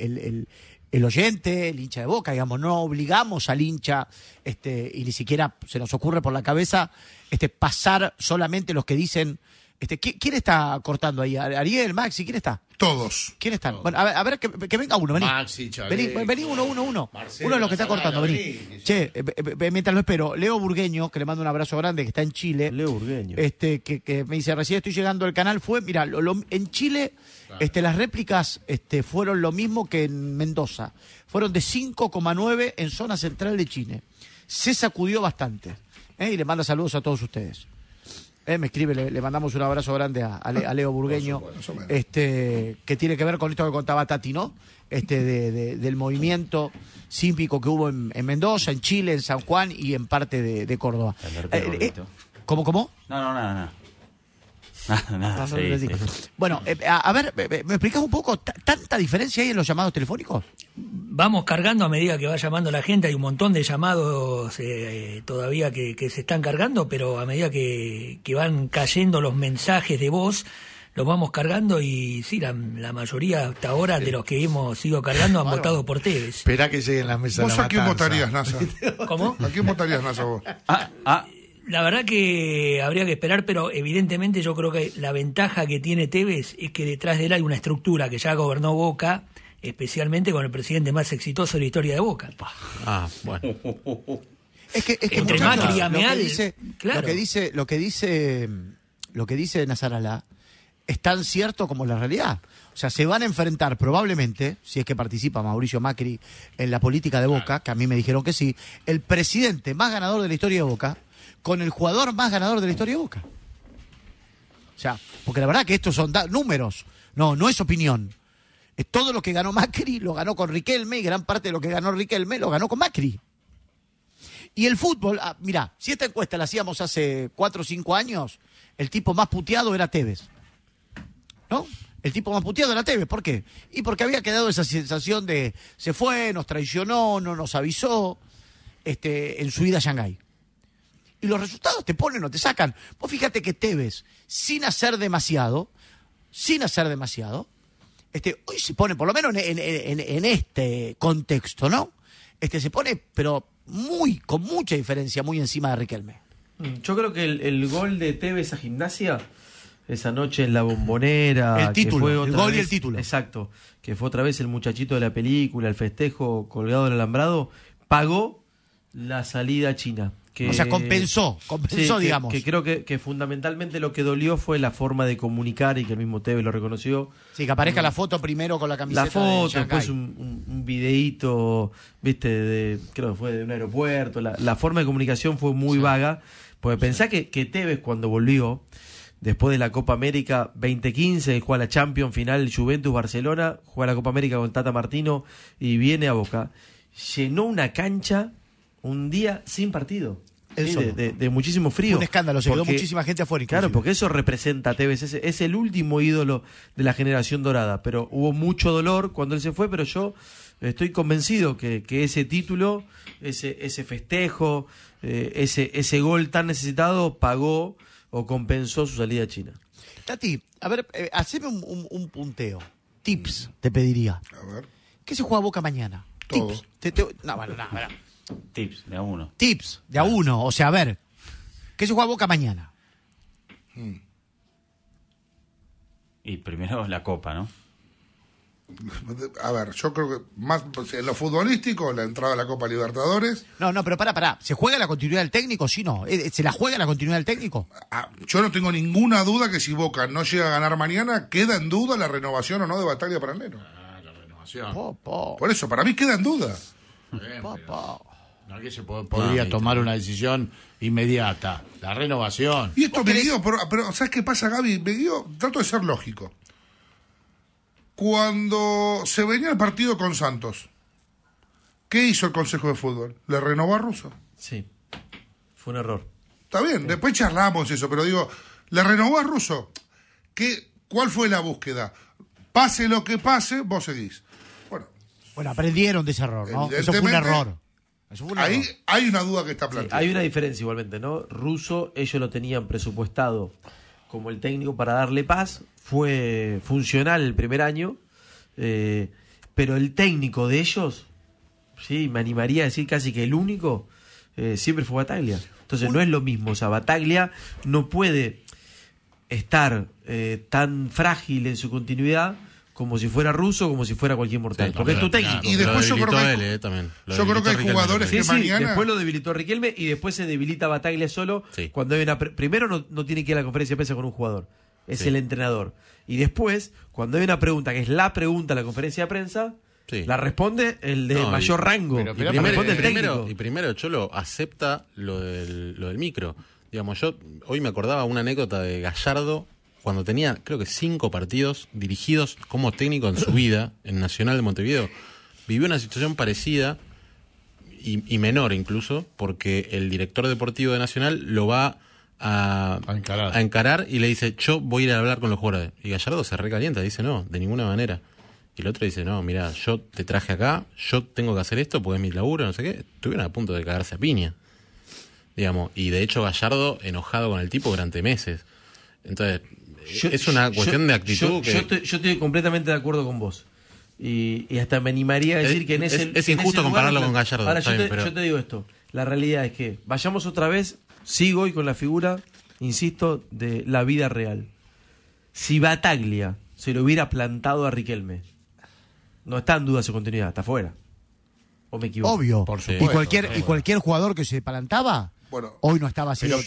el oyente, el hincha de boca, digamos, no obligamos al hincha, este, y ni siquiera se nos ocurre por la cabeza, este, pasar solamente los que dicen este, ¿Quién está cortando ahí? ¿Ariel, Maxi? ¿Quién está? Todos. ¿Quién están? Bueno, a ver, que, venga uno, vení. Maxi, Vení, vení uno, uno, uno. uno de los que está cortando, vení. Che, eh, eh, eh, mientras lo espero, Leo Burgueño, que le mando un abrazo grande, que está en Chile. Leo Burgueño. Este, que, me dice, recién estoy llegando al canal. Fue, mira, en Chile este, las réplicas este, fueron lo mismo que en Mendoza. Fueron de 5,9 en zona central de Chile. Se sacudió bastante. Y le manda saludos a todos ustedes. Eh, me escribe, le, mandamos un abrazo grande a, Leo Burgueño, este, que tiene que ver con esto que contaba Tati, ¿no? Este, del movimiento símpico que hubo en, Mendoza, en Chile, en San Juan y en parte de, Córdoba. Eh, eh, ¿Cómo, cómo? No, no, nada, bueno, eh, a, ver, eh, eh, ¿me explicas un poco tanta diferencia hay en los llamados telefónicos? Vamos cargando a medida que va llamando la gente, hay un montón de llamados todavía que, se están cargando, pero a medida que, van cayendo los mensajes de voz, los vamos cargando y sí, la, la mayoría hasta ahora de los que hemos ido cargando han votado por Tevez. Espera que lleguen las mensajes. ¿Vos a quién votarías, NASA? ¿Cómo? ¿A quién votarías, NASA, vos? ah. ah. La verdad que habría que esperar, pero evidentemente yo creo que la ventaja que tiene Tevez es que detrás de él hay una estructura que ya gobernó Boca, especialmente con el presidente más exitoso de la historia de Boca. Ah, bueno. es que, Macri lo que dice, lo que dice, lo que dice, lo que dice Nazar es tan cierto como la realidad. O sea, se van a enfrentar probablemente, si es que participa Mauricio Macri en la política de Boca, que a mí me dijeron que sí, el presidente más ganador de la historia de Boca, con el jugador más ganador de la historia de Boca. O sea, porque la verdad que estos son números, no, no es opinión. Es todo lo que ganó Macri lo ganó con Riquelme y gran parte de lo que ganó Riquelme lo ganó con Macri. Y el fútbol, ah, mirá, si esta encuesta la hacíamos hace cuatro o cinco años, el tipo más puteado era Tevez. ¿No? El tipo más puteado era Tevez. ¿Por qué? Y porque había quedado esa sensación de se fue, nos traicionó, no nos avisó, este, en su ida a Shanghái y los resultados te ponen o te sacan. Vos fíjate que Tevez, sin hacer demasiado, sin hacer demasiado, este, hoy se pone, por lo menos en, este contexto, ¿no? Este, se pone, pero muy, con mucha diferencia, muy encima de Riquelme. Mm. Yo creo que el, gol de Tevez a gimnasia, esa noche en la bombonera. El título, el gol y el título. Exacto, que fue otra vez el muchachito de la película, el festejo colgado en el alambrado, pagó la salida China o sea, compensó, compensó, digamos. Que, creo que, fundamentalmente lo que dolió fue la forma de comunicar y que el mismo Tevez lo reconoció. Sí, que aparezca mm. la foto primero con la camiseta. La foto, después un, videíto, viste, de, creo que fue de un aeropuerto. La, forma de comunicación fue muy vaga. Porque pensá que, Tevez cuando volvió, después de la Copa América 2015, juega la Champions final Juventus-Barcelona, juega la Copa América con Tata Martino y viene a Boca. Llenó una cancha un día sin partido. de, muchísimo frío. Un escándalo, se quedó muchísima gente afuera. Claro, porque eso representa a Tevez, es, el último ídolo de la generación dorada. Pero hubo mucho dolor cuando él se fue, pero yo estoy convencido que, ese título, ese, ese festejo, eh, ese, ese gol tan necesitado pagó o compensó su salida a China. Tati, a ver, eh, haceme un, punteo. Tips, te pediría. A ver. ¿Qué se juega Boca mañana? Tips. No, bueno, no, no. Tips, de a uno. Tips, de a uno. O sea, a ver, ¿qué se juega Boca mañana? Hmm. Y primero la Copa, ¿no? A ver, yo creo que más en lo futbolístico, la entrada a la Copa Libertadores. No, no, pero para para ¿Se juega la continuidad del técnico? Sí, no. Eh, ¿Se la juega la continuidad del técnico? Ah, yo no tengo ninguna duda que si Boca no llega a ganar mañana, queda en duda la renovación o no de Batalla para Ah, la renovación. Por eso, para mí queda en duda se podría tomar una decisión inmediata. La renovación. Y esto me dio, pero, ¿sabes qué pasa, Gaby? Me dio, trato de ser lógico. Cuando se venía el partido con Santos, ¿qué hizo el Consejo de Fútbol? ¿Le renovó a Russo? Sí, fue un error. Está bien, después charlamos eso, pero digo, ¿le renovó a Russo? ¿Qué, ¿Cuál fue la búsqueda? Pase lo que pase, vos seguís. Bueno, bueno aprendieron de ese error, ¿no? Eso fue un error hay una duda que está planteada. hay una diferencia igualmente, ¿no? Russo, ellos lo tenían presupuestado como el técnico para darle paz, fue funcional el primer año, eh, pero el técnico de ellos, sí, me animaría a decir casi que el único, eh, siempre fue Bataglia. Entonces no es lo mismo, o sea, Bataglia no puede estar eh, tan frágil en su continuidad como si fuera ruso, como si fuera cualquier mortal. porque es tu técnico. y después yo creo que, eh, Yo que hay jugadores que después lo debilitó Riquelme y después se debilita Bataglia solo. cuando hay una Primero no, tiene que ir a la conferencia de prensa con un jugador. Es el entrenador. Y después, cuando hay una pregunta, que es la pregunta de la conferencia de prensa, La responde el de mayor rango. y, primero, el Cholo acepta lo del, lo del micro. Digamos, yo hoy me acordaba una anécdota de Gallardo cuando tenía, creo que cinco partidos dirigidos como técnico en su vida, en Nacional de Montevideo, vivió una situación parecida y, menor incluso, porque el director deportivo de Nacional lo va a, encarar. y le dice, yo voy a ir a hablar con los jugadores. Y Gallardo se recalienta, dice, no, de ninguna manera. Y el otro dice, no, mira, yo te traje acá, yo tengo que hacer esto porque es mi laburo, no sé qué. Estuvieron a punto de cagarse a piña. Digamos, y de hecho Gallardo enojado con el tipo durante meses. Entonces, es una cuestión de actitud. Yo, estoy, completamente de acuerdo con vos. Y, hasta me animaría a decir que en ese. Es, es injusto compararlo con Gallardo. Ahora, yo te digo esto. La realidad es que vayamos otra vez, sigo y con la figura, insisto, de la vida real. Si Bataglia se lo hubiera plantado a Riquelme, no está en duda su continuidad, está fuera. ¿O me equivoco? Obvio. Por supuesto, y cualquier, y cualquier jugador que se plantaba bueno, hoy no estaba así, Yo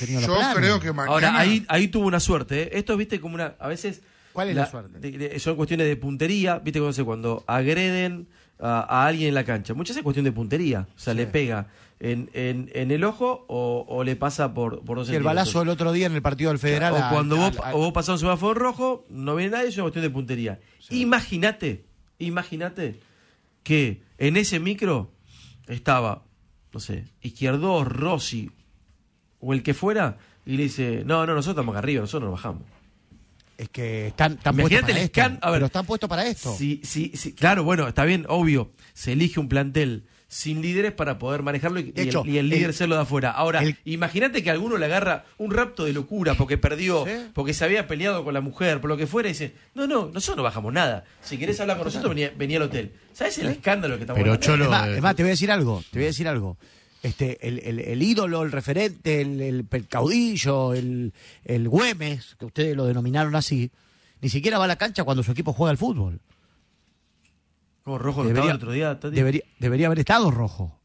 creo que Ahora, ahí, ahí tuvo una suerte. ¿eh? Esto, viste, como una. A veces. ¿Cuál es la, suerte? son cuestiones de puntería, viste, cuando, agreden a, alguien en la cancha. Muchas veces es cuestión de puntería. O sea, le pega. En, el ojo o, le pasa por, por El balazo el otro día en el partido del Federal. O cuando vos, pasas pasás un semáforo rojo, no viene nadie, es una cuestión de puntería. Imagínate, imagínate que en ese micro estaba, no sé, Izquierdo, Rossi, o el que fuera y le dice, no, no, nosotros estamos arriba, nosotros nos bajamos. Es que están, están puestos para esto. a están puestos para esto. Sí, sí, sí. Claro, bueno, está bien, obvio. Se elige un plantel sin líderes para poder manejarlo y, el, líder se lo da afuera. Ahora, imagínate que alguno le agarra un rapto de locura porque perdió, porque se había peleado con la mujer, por lo que fuera, y dice, no, no, nosotros no bajamos nada. Si querés hablar con nosotros, venía, al hotel. ¿Sabes el escándalo que estamos Pero hablando? es más, te voy a decir algo, te voy a decir algo este, el, el, ídolo, el referente, el, el caudillo, el, Güemes, que ustedes lo denominaron así, ni siquiera va a la cancha cuando su equipo juega al fútbol. Como rojo debería, otro día, debería, haber estado rojo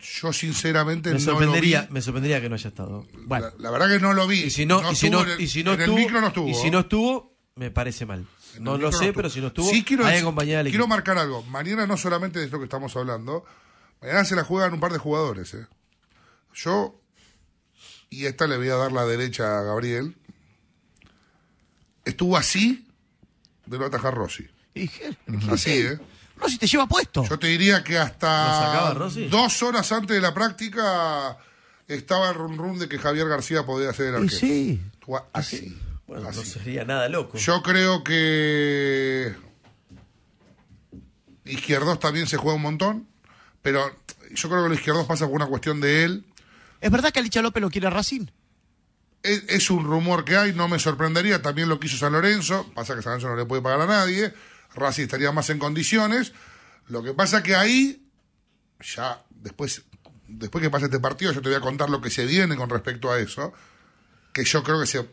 yo sinceramente me sorprendería, Me sorprendería que no haya estado. Bueno. La, verdad que no lo vi. Y si no, estuvo, Y si ¿eh? no estuvo, me parece mal. No lo sé, pero si no estuvo, quiero, compañía Quiero marcar algo. Mañana no solamente de esto que estamos hablando, Mañana se la juegan un par de jugadores. ¿eh? Yo, y esta le voy a dar la derecha a Gabriel, estuvo así de no atajar Rossi. Así, ¿eh? Rossi te lleva puesto. Yo te diría que hasta dos horas antes de la práctica estaba el rum de que Javier García podía hacer el arquero. Sí. Ah, así. Bueno, no sería nada loco. Yo creo que Izquierdos también se juega un montón pero yo creo que los izquierdo pasa por una cuestión de él. ¿Es verdad que Alicia López lo quiere a Racing? Es, un rumor que hay, no me sorprendería. También lo quiso San Lorenzo. Pasa que San Lorenzo no le puede pagar a nadie. Racing estaría más en condiciones. Lo que pasa que ahí, ya después, después que pase este partido, yo te voy a contar lo que se viene con respecto a eso. Que yo creo que, se,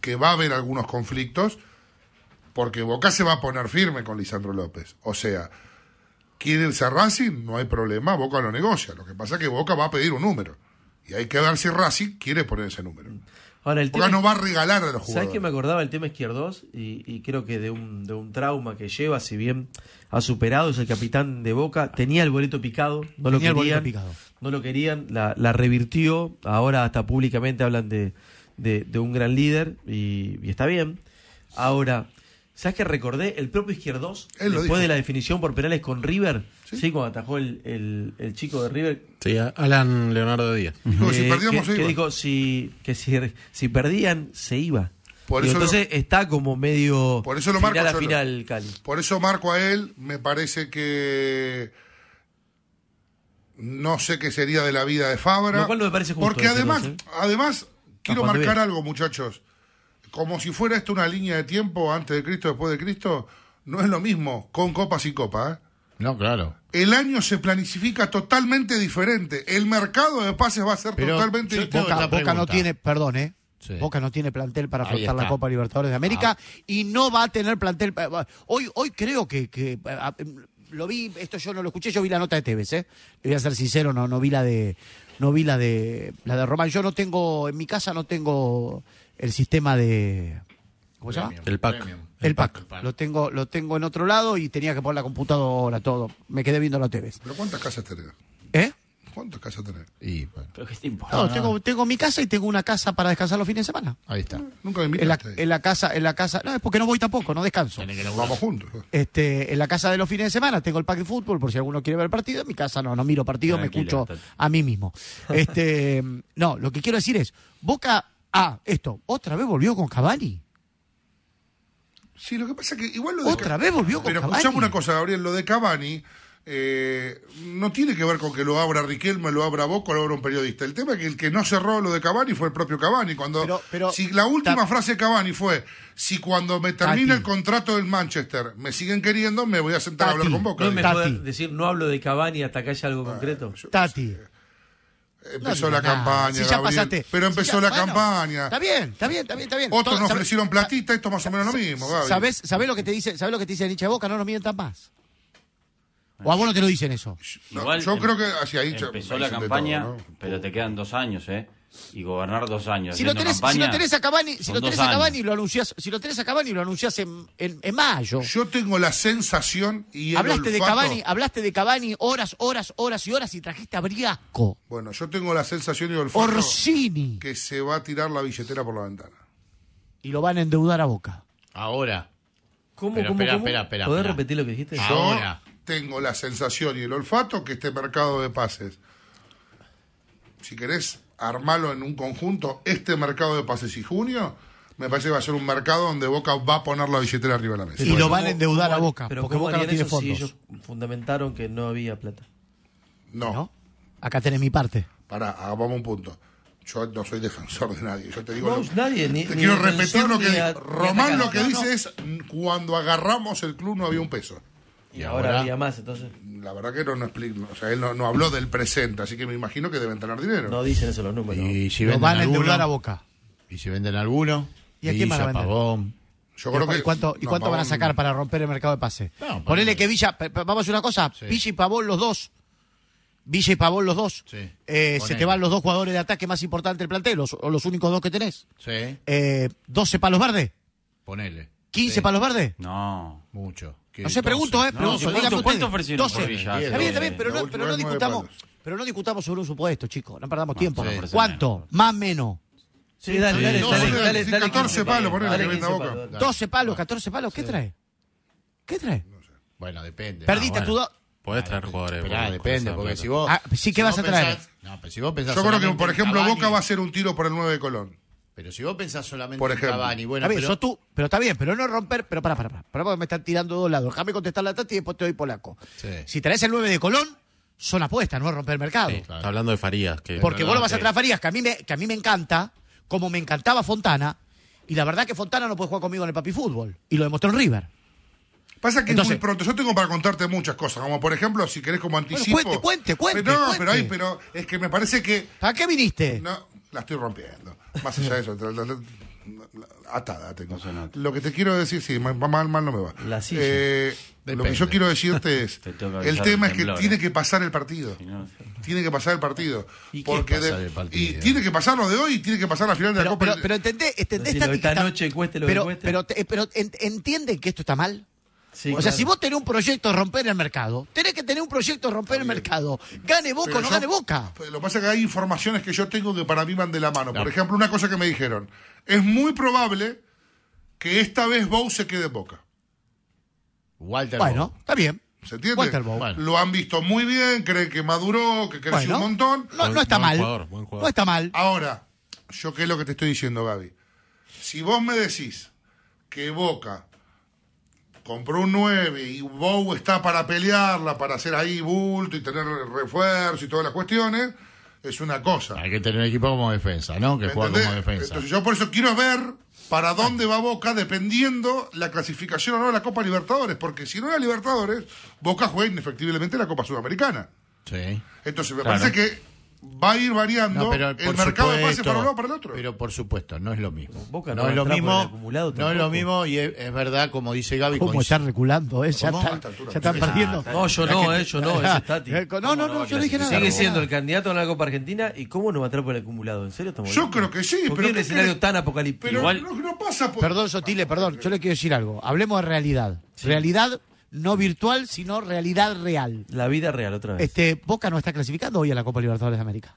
que va a haber algunos conflictos. Porque Boca se va a poner firme con Lisandro López. O sea, quiere irse Racing, no hay problema, Boca lo negocia. Lo que pasa es que Boca va a pedir un número. Y hay que ver si Racing quiere poner ese número. Ahora, el Boca no va a regalar a los jugadores. ¿Sabes que me acordaba el tema Izquierdos? Y, creo que de un, trauma que lleva, si bien ha superado, es el capitán de Boca. Tenía el boleto picado, no lo querían. No lo querían, la, revirtió. Ahora hasta públicamente hablan de, un gran líder y, y está bien. Ahora, ¿Sabes que recordé? El propio Izquierdos, después de la definición por penales con River, ¿sí? Cuando atajó el, chico de River. Sí, Alan Leonardo Díaz. Eh, dijo, si que, si, que si, si perdían, se iba. entonces está como medio Por eso lo marco final a él final, Cali. por eso marco a él, me parece que no sé qué sería de la vida de Fabra. Porque este además, ¿eh? además quiero marcar algo, muchachos como si fuera esto una línea de tiempo antes de Cristo, después de Cristo, no es lo mismo con copas y copas. ¿eh? No, claro. El año se planifica totalmente diferente. El mercado de pases va a ser totalmente diferente. Boca, no tiene, perdón, ¿eh? Boca no tiene plantel para afrontar la Copa Libertadores de América ah. y no va a tener plantel. Eh, hoy, hoy creo que, que eh, ah, mm, lo vi, esto yo no lo escuché, yo vi la nota de Tevez, ¿eh? Voy a ser sincero, no, no vi la de no vi la de la de Román. Yo no tengo, en mi casa no tengo el sistema de. ¿Cómo se llama? El pack. El, PAC. pack. Lo, tengo, lo tengo en otro lado y tenía que poner la computadora, todo. Me quedé viendo la TV. ¿Pero cuántas casas tenés? ¿Cuántas casas tenés? No, tengo, mi casa y tengo una casa para descansar los fines de semana. Ahí está. Mm. Nunca me En la, en la casa, en la casa, no, es porque no voy tampoco, no descanso. Vamos juntos. Este, en la casa de los fines de semana tengo el pack de fútbol por si alguno quiere ver el partido. En mi casa no, no miro partido, me escucho a mí mismo. Este, no, lo que quiero decir es, Boca, ah, esto, otra vez volvió con Cavani. Sí, lo que pasa es que igual lo de Otra vez volvió con Pero escuchame una cosa, Gabriel, lo de Cavani eh, no tiene que ver con que lo abra Riquelme, lo abra Boca, lo abra un periodista. El tema es que el que no cerró lo de Cavani fue el propio Cavani. Cuando, si la última frase de Cavani fue, si cuando me termina el contrato del Manchester me siguen queriendo, me voy a sentar a hablar con Boca. ¿No me decir, no hablo de Cavani hasta que haya algo concreto? tati. Empezó la campaña, pero empezó la campaña. Está bien, está bien, está bien, Otros nos ofrecieron platita, esto más o menos lo mismo, sabes ¿Sabés, lo que te dice, sabes lo que te dice Nietzsche Boca? No nos mientan más. O a vos te lo dicen eso. yo em- creo que ha empezó la campaña, pero te quedan dos años, ¿eh? Y gobernar dos años. Si lo tenés, si lo tenés a Cavani, si lo tenés a Cavani lo anunciás, si lo tenés a lo anunciás en, mayo. Yo tengo la sensación y hablaste de Cabani hablaste de Cavani horas, horas, horas y horas y trajiste a Briasco. Bueno, yo tengo la sensación y olfato Orsini que se va a tirar la billetera por la ventana. Y lo van a endeudar a Boca. Ahora. ¿Cómo, cómo, espera, Espera, espera, repetir lo que dijiste? Ahora tengo la sensación y el olfato que este mercado de pases, si querés armarlo en un conjunto, este mercado de pases y junio, me parece que va a ser un mercado donde Boca va a poner la billetera arriba de la mesa. Y, lo van a endeudar a Boca, pero porque Boca no tiene fondos. ellos fundamentaron que no había plata. No. Acá tenés mi parte. para hagamos un punto. Yo no soy defensor de nadie. Yo te digo. No, nadie, ni, te quiero repetir lo que. Román lo que dice es: cuando agarramos el club no había un peso. Y, ahora, había más, entonces. La verdad que no, no explico. O sea, él no, habló del presente, así que me imagino que deben tener dinero. No dicen eso los números. Y si venden alguno, a boca. Y si venden alguno. ¿Y a quién a Yo creo que, ¿Y cuánto, ¿y cuánto van a sacar para romper el mercado de pase? Ponele que Villa. Vamos a hacer una cosa. Villa y Pavón, los dos. Villa y Pavón los dos. Eh, se te van los dos jugadores de ataque más importantes del plantel, los, los únicos dos que tenés. Sí. Eh, ¿12 palos verdes? Ponele. ¿15 para palos verdes? No, mucho. Eh, no sé, pregunto, ¿eh? Pregunto, ¿Cuánto ofrecieron por Está bien, está bien, pero no, pero discutamos. Pero no discutamos sobre un supuesto, chicos. No perdamos ah, tiempo. ¿Cuánto? Más, o menos. Sí, dale, dale, 14 palos, ponele que venda boca. 12 palos, 14 palos, ¿qué trae? ¿Qué trae? Bueno, depende. Perdiste ah, tu Puedes traer jugadores. depende, porque si vos. Ah, sí, ¿qué vas a traer? no, pero si vos pensás. Yo creo que, por ejemplo, Boca va a hacer un tiro por el 9 de Colón. Pero si vos pensás solamente en Cavani, bueno, pero... tú, pero está bien, pero no romper, pero para pará, pará, me están tirando de dos lados. Déjame contestar la Tati y después te doy polaco. Si traes el 9 de Colón, son apuestas, no romper el mercado. Está hablando de Farías. Que... Porque vos lo vas a traer a Farías, que a, mí me, que a mí me encanta, como me encantaba Fontana, y la verdad que Fontana no puede jugar conmigo en el papi fútbol, y lo demostró en River. Pasa que muy pronto. Yo tengo para contarte muchas cosas, como por ejemplo, si querés como anticipo. cuente, cuente, cuente. Pero no, pero ahí, pero es que me parece que. ¿Para qué viniste? No, la estoy rompiendo. Más allá de eso, atada tengo. Lo que te quiero decir, sí, mal, mal, mal no me va. Eh, lo que yo quiero decirte es, el tema es que tiene eh. que pasar el partido. Tiene que pasar el partido. ¿Y tiene que pasar lo de hoy y tiene que pasar la final de la Copa. Pero, pero esta, noche cueste lo pero, que cueste. Pero, entiende que esto está mal o sea, si vos tenés un proyecto de romper el mercado, tenés que tener un proyecto de romper el mercado. Gane Boca o no gane Boca. Lo que pasa es que hay informaciones que yo tengo que para mí van de la mano. Por ejemplo, una cosa que me dijeron. Es muy probable que esta vez Bow se quede Boca. Walter Bueno, está bien. ¿Se entiende? Walter Bow. Lo han visto muy bien, creen que maduró, que creció un montón. No, está mal. No está mal. Ahora, yo qué es lo que te estoy diciendo, Gaby. Si vos me decís que Boca compró un 9 y Bow está para pelearla, para hacer ahí bulto y tener refuerzo y todas las cuestiones, es una cosa. Hay que tener un equipo como defensa, ¿no? Que juega como defensa. Entonces yo por eso quiero ver para dónde va Boca dependiendo la clasificación o no de la Copa Libertadores, porque si no era Libertadores, Boca juega inefectiblemente la Copa Sudamericana. Sí. Entonces me parece que va a ir variando el mercado de pases para un para el otro. Pero por supuesto, no es lo mismo. no, es lo mismo. No es lo mismo y es, verdad, como dice Gaby. ¿Cómo están reculando? Eh? Ya, está ya están perdiendo. No, yo no, eh, yo no, es estático. No, no, no, yo no dije nada. Sigue siendo el candidato a la Copa Argentina y cómo no va a entrar por el acumulado. ¿En serio estamos Yo creo que sí. pero un escenario tan apocalíptico? no, pasa Perdón, Sotile, perdón. Yo le quiero decir algo. Hablemos de realidad. Realidad no virtual, sino realidad real. La vida real, otra vez. Este, Boca no está clasificando hoy a la Copa Libertadores de América.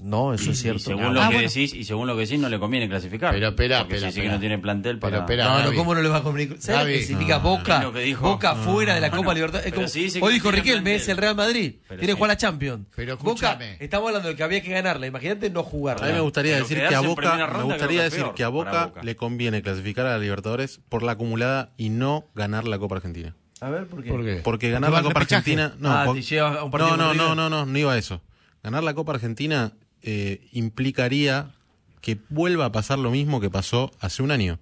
No, eso es cierto. Y según, ah, lo que decís, y según lo que decís, no le conviene clasificar. Pero espera, pero espera, si que no tiene plantel para. Pero, no, no, ¿cómo no le va a convenir? ¿Sabes significa Boca? Boca fuera de la Copa Libertadores. Como... hoy dijo Riquelme, es el Real Madrid. tiene que jugar la Champions. Pero Boca, estamos hablando de que había que ganarla. Imagínate no jugarla. A mí me gustaría decir que a Boca, me gustaría decir que a Boca le conviene clasificar a la Libertadores por la acumulada y no ganar la Copa Argentina. ¿por qué? Porque ganar la Copa Argentina. No, ah, no, no, no, no, no, no iba a eso. Ganar la Copa Argentina eh, implicaría que vuelva a pasar lo mismo que pasó hace un año.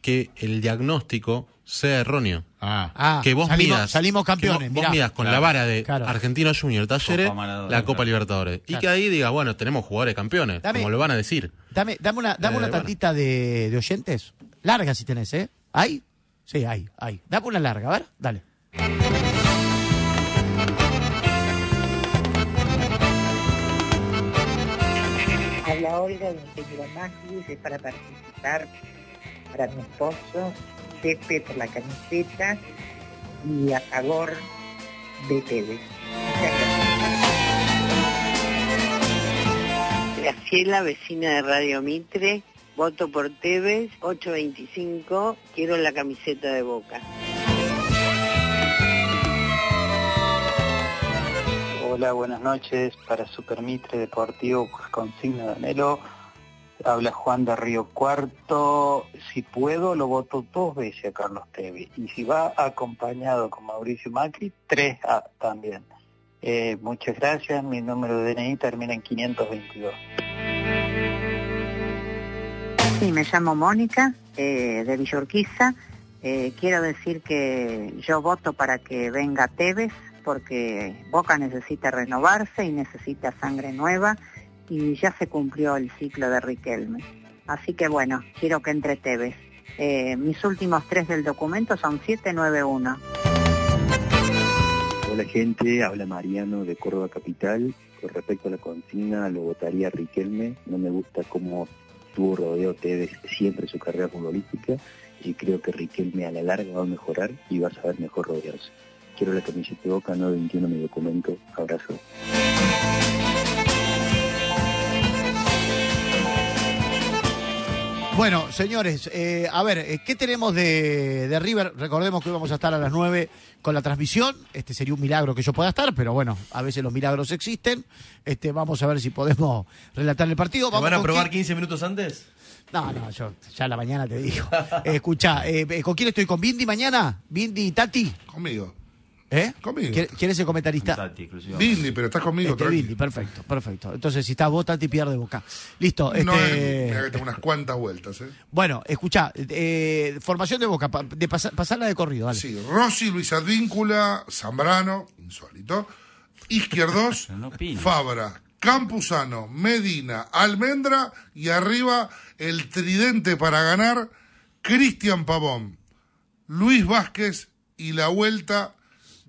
Que el diagnóstico sea erróneo. Ah, ah que vos salimos, midas, salimos campeones. Vos, con la vara de Argentino Junior Talleres la Copa Libertadores. Y que ahí diga, bueno, tenemos jugadores campeones, como lo van a decir. Dame, dame una, dame eh, una tantita de, de oyentes. Larga si tenés, ¿eh? ¿Hay? Sí, ahí, ahí. Dame una larga, a ver. Dale. A la Olga de Es para participar para mi esposo, Pepe por la camiseta y a favor de TV. Graciela, vecina de Radio Mitre Voto por Tevez, 825, quiero la camiseta de Boca. Hola, buenas noches. Para Supermitre Deportivo Consigna de Anhelo, habla Juan de Río Cuarto. Si puedo, lo voto dos veces a Carlos Tevez. Y si va acompañado con Mauricio Macri, 3 a, también. Eh, muchas gracias. Mi número de DNI termina en 522. Sí, me llamo Mónica, eh, de Villurquiza. Eh, quiero decir que yo voto para que venga Tevez porque Boca necesita renovarse y necesita sangre nueva y ya se cumplió el ciclo de Riquelme. Así que bueno, quiero que entre Tevez. Eh, mis últimos tres del documento son 791. Hola gente, habla Mariano de Córdoba Capital. Con respecto a la consigna, lo votaría Riquelme. No me gusta cómo tuvo rodeado TV siempre su carrera futbolística y creo que Riquelme a la larga va a mejorar y vas a ver mejor rodearse. Quiero la camiseta de Boca 921, mi documento. Abrazo. Bueno, señores, eh, a ver, eh, ¿qué tenemos de, River? Recordemos que hoy vamos a estar a las 9 con la transmisión. Este sería un milagro que yo pueda estar, pero bueno, a veces los milagros existen. Este, vamos a ver si podemos relatar el partido. Vamos van a probar 15 minutos antes? No, no, yo ya la mañana te digo. Eh, escucha, ¿con quién estoy? ¿Con Bindi mañana? ¿Bindi y Tati? Conmigo. ¿Eh? Conmigo. ¿Quién es el comentarista? Bindi, pero estás conmigo. Este, perfecto, perfecto. Entonces, si estás vos, Tati, pierde boca. Listo. Este, eh, que tengo unas cuantas vueltas. ¿eh? Bueno, escuchá, eh, formación de boca, de pasarla de corrido, dale. Sí, Rossi, Luis Advíncula, Zambrano, insólito, Izquierdos, Fabra, Campuzano, Medina, Almendra y arriba el tridente para ganar, Cristian Pavón, Luis Vázquez y la vuelta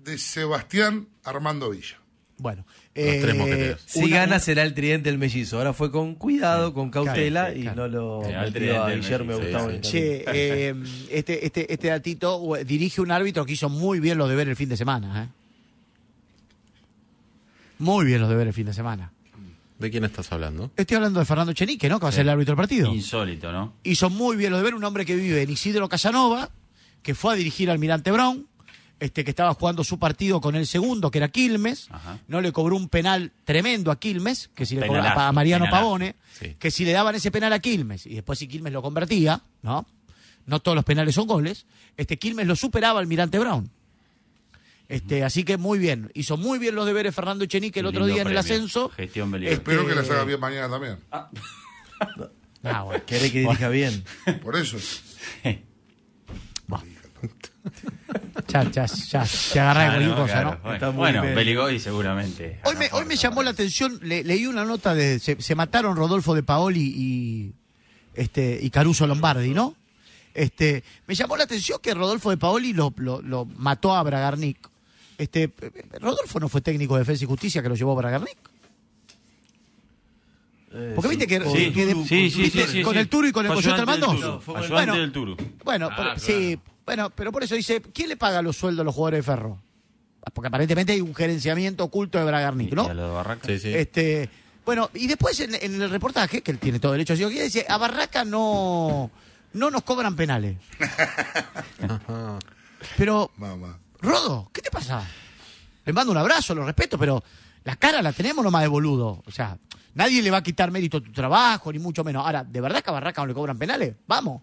de Sebastián Armando Villa. Bueno, eh, si gana será el tridente el mellizo. Ahora fue con cuidado, con cautela y no lo el a Guillermo Gustavo. Che, eh, este, este, este datito dirige un árbitro que hizo muy bien los deberes el fin de semana. ¿eh? Muy bien los deberes el fin de semana. ¿De quién estás hablando? Estoy hablando de Fernando Chenique, ¿no? Que va a ser el árbitro del partido. Insólito, ¿no? Hizo muy bien los deberes un hombre que vive en Isidro Casanova, que fue a dirigir al Mirante Brown este, que estaba jugando su partido con el segundo, que era Quilmes, no le cobró un penal tremendo a Quilmes, que si le a Mariano Pavone, que si le daban ese penal a Quilmes, y después si Quilmes lo convertía, ¿no? No todos los penales son goles, este Quilmes lo superaba al Mirante Brown. Este, así que muy bien. Hizo muy bien los deberes Fernando Echenique el otro día en el ascenso. Espero que las este- haga bien mañana también. Ah. Ah, ¿Quiere que dirija bien? Por eso. Chas, chas, chas. Se agarra ah, cualquier cosa, ¿no? Bueno, seguramente. Hoy me, llamó la atención, leí una nota de. Se, mataron Rodolfo de Paoli y, este, y Caruso Lombardi, ¿no? Este, me llamó la atención que Rodolfo de Paoli lo, mató a Bragarnik. Este, Rodolfo no fue técnico de Defensa y Justicia que lo llevó a Bragarnik. Eh, Porque viste que, con el Turu y con el Coyote al Bueno, bueno ah, sí, bueno, pero por eso dice, ¿quién le paga los sueldos a los jugadores de Ferro? Porque aparentemente hay un gerenciamiento oculto de Bragarnik, ¿no? Sí, sí. Este, bueno, y después en, el reportaje, que él tiene todo derecho a decir, dice, a Barraca no, no nos cobran penales. pero, Rodo, ¿qué te pasa? Le mando un abrazo, lo respeto, pero la cara la tenemos nomás de boludo. O sea, nadie le va a quitar mérito a tu trabajo, ni mucho menos. Ahora, ¿de verdad que a Barraca no le cobran penales? Vamos.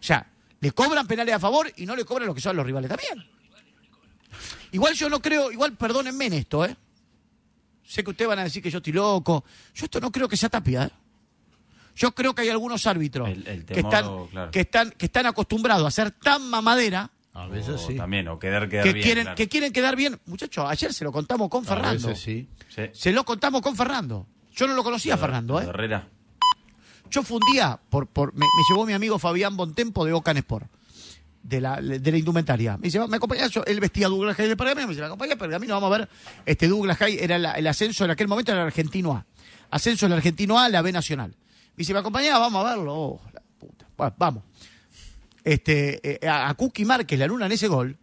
O sea, le cobran penales a favor y no le cobran lo que son los rivales también. Igual yo no creo, igual perdónenme en esto, ¿eh? Sé que ustedes van a decir que yo estoy loco. Yo esto no creo que sea tapia, ¿eh? Yo creo que hay algunos árbitros que, están, que, están, que están acostumbrados a ser tan mamadera. A veces sí. También, o quedar, bien. Que quieren quedar bien. Muchachos, ayer se lo contamos con Fernando. sí. Se lo contamos con Fernando. Yo no lo conocía, a Fernando. ¿eh? Herrera yo fundía, por, por, me, me llevó mi amigo Fabián Bontempo de Ocan Sport. De la, indumentaria. Me dice, ¿me acompañás? Yo, él vestía Douglas Hay de Pergamino. Me dice, ¿me acompañás? Pergamino, vamos a ver. Este Douglas High era el ascenso en aquel momento, era el argentino A. Ascenso del argentino A, la B nacional. Me dice, ¿me acompañás? Vamos a verlo. Oh, bueno, vamos. Este, eh, a, a Márquez, la luna en ese gol.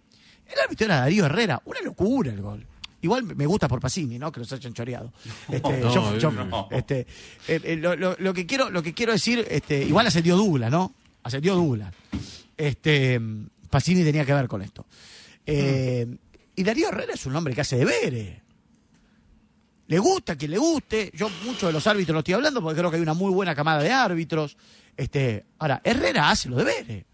era El árbitro era Darío Herrera. Una locura el gol. Igual me gusta por Pacini, ¿no? Que los hayan choreado. Este, yo, lo, que quiero, lo que quiero decir, este, igual ascendió dula ¿no? Ascendió dula Este, Pacini tenía que ver con esto. Eh, y Darío Herrera es un hombre que hace deberes. Le gusta quien le guste. Yo mucho de los árbitros lo estoy hablando porque creo que hay una muy buena camada de árbitros. Este, ahora, Herrera hace los deberes.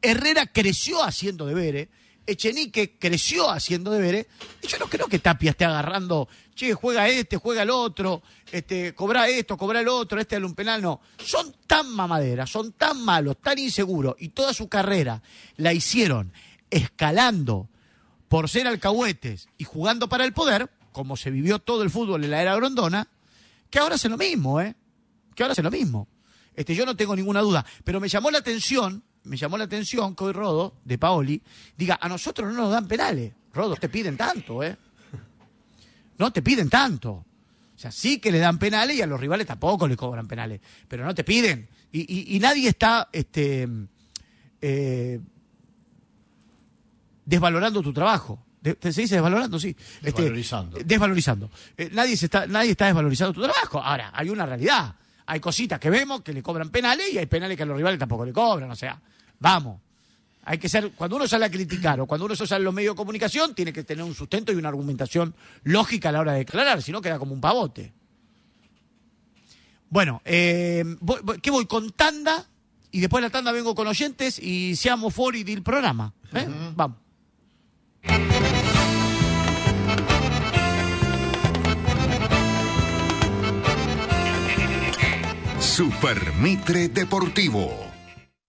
Herrera creció haciendo deberes Echenique creció haciendo deberes. Y yo no creo que Tapia esté agarrando, che, juega este, juega el otro, este, cobra esto, cobra el otro, este es un penal. No. Son tan mamaderas, son tan malos, tan inseguros. Y toda su carrera la hicieron escalando por ser alcahuetes y jugando para el poder, como se vivió todo el fútbol en la era grondona, que ahora hacen lo mismo, ¿eh? Que ahora hacen lo mismo. Este, yo no tengo ninguna duda. Pero me llamó la atención me llamó la atención que hoy Rodo, de Paoli, diga, a nosotros no nos dan penales. Rodo, te piden tanto, ¿eh? No te piden tanto. O sea, sí que le dan penales y a los rivales tampoco le cobran penales, pero no te piden. Y, nadie está este, eh, desvalorando tu trabajo. se dice desvalorando, sí. Este, desvalorizando. desvalorizando. Eh, nadie, se está, nadie está desvalorizando tu trabajo. Ahora, hay una realidad hay cositas que vemos que le cobran penales y hay penales que a los rivales tampoco le cobran, o sea. Vamos. Hay que ser, cuando uno sale a criticar o cuando uno sale en los medios de comunicación, tiene que tener un sustento y una argumentación lógica a la hora de declarar, si no queda como un pavote. Bueno, eh, ¿qué voy con tanda? Y después de la tanda vengo con oyentes y seamos y del programa. ¿eh? Super Mitre Vamos. Supermitre Deportivo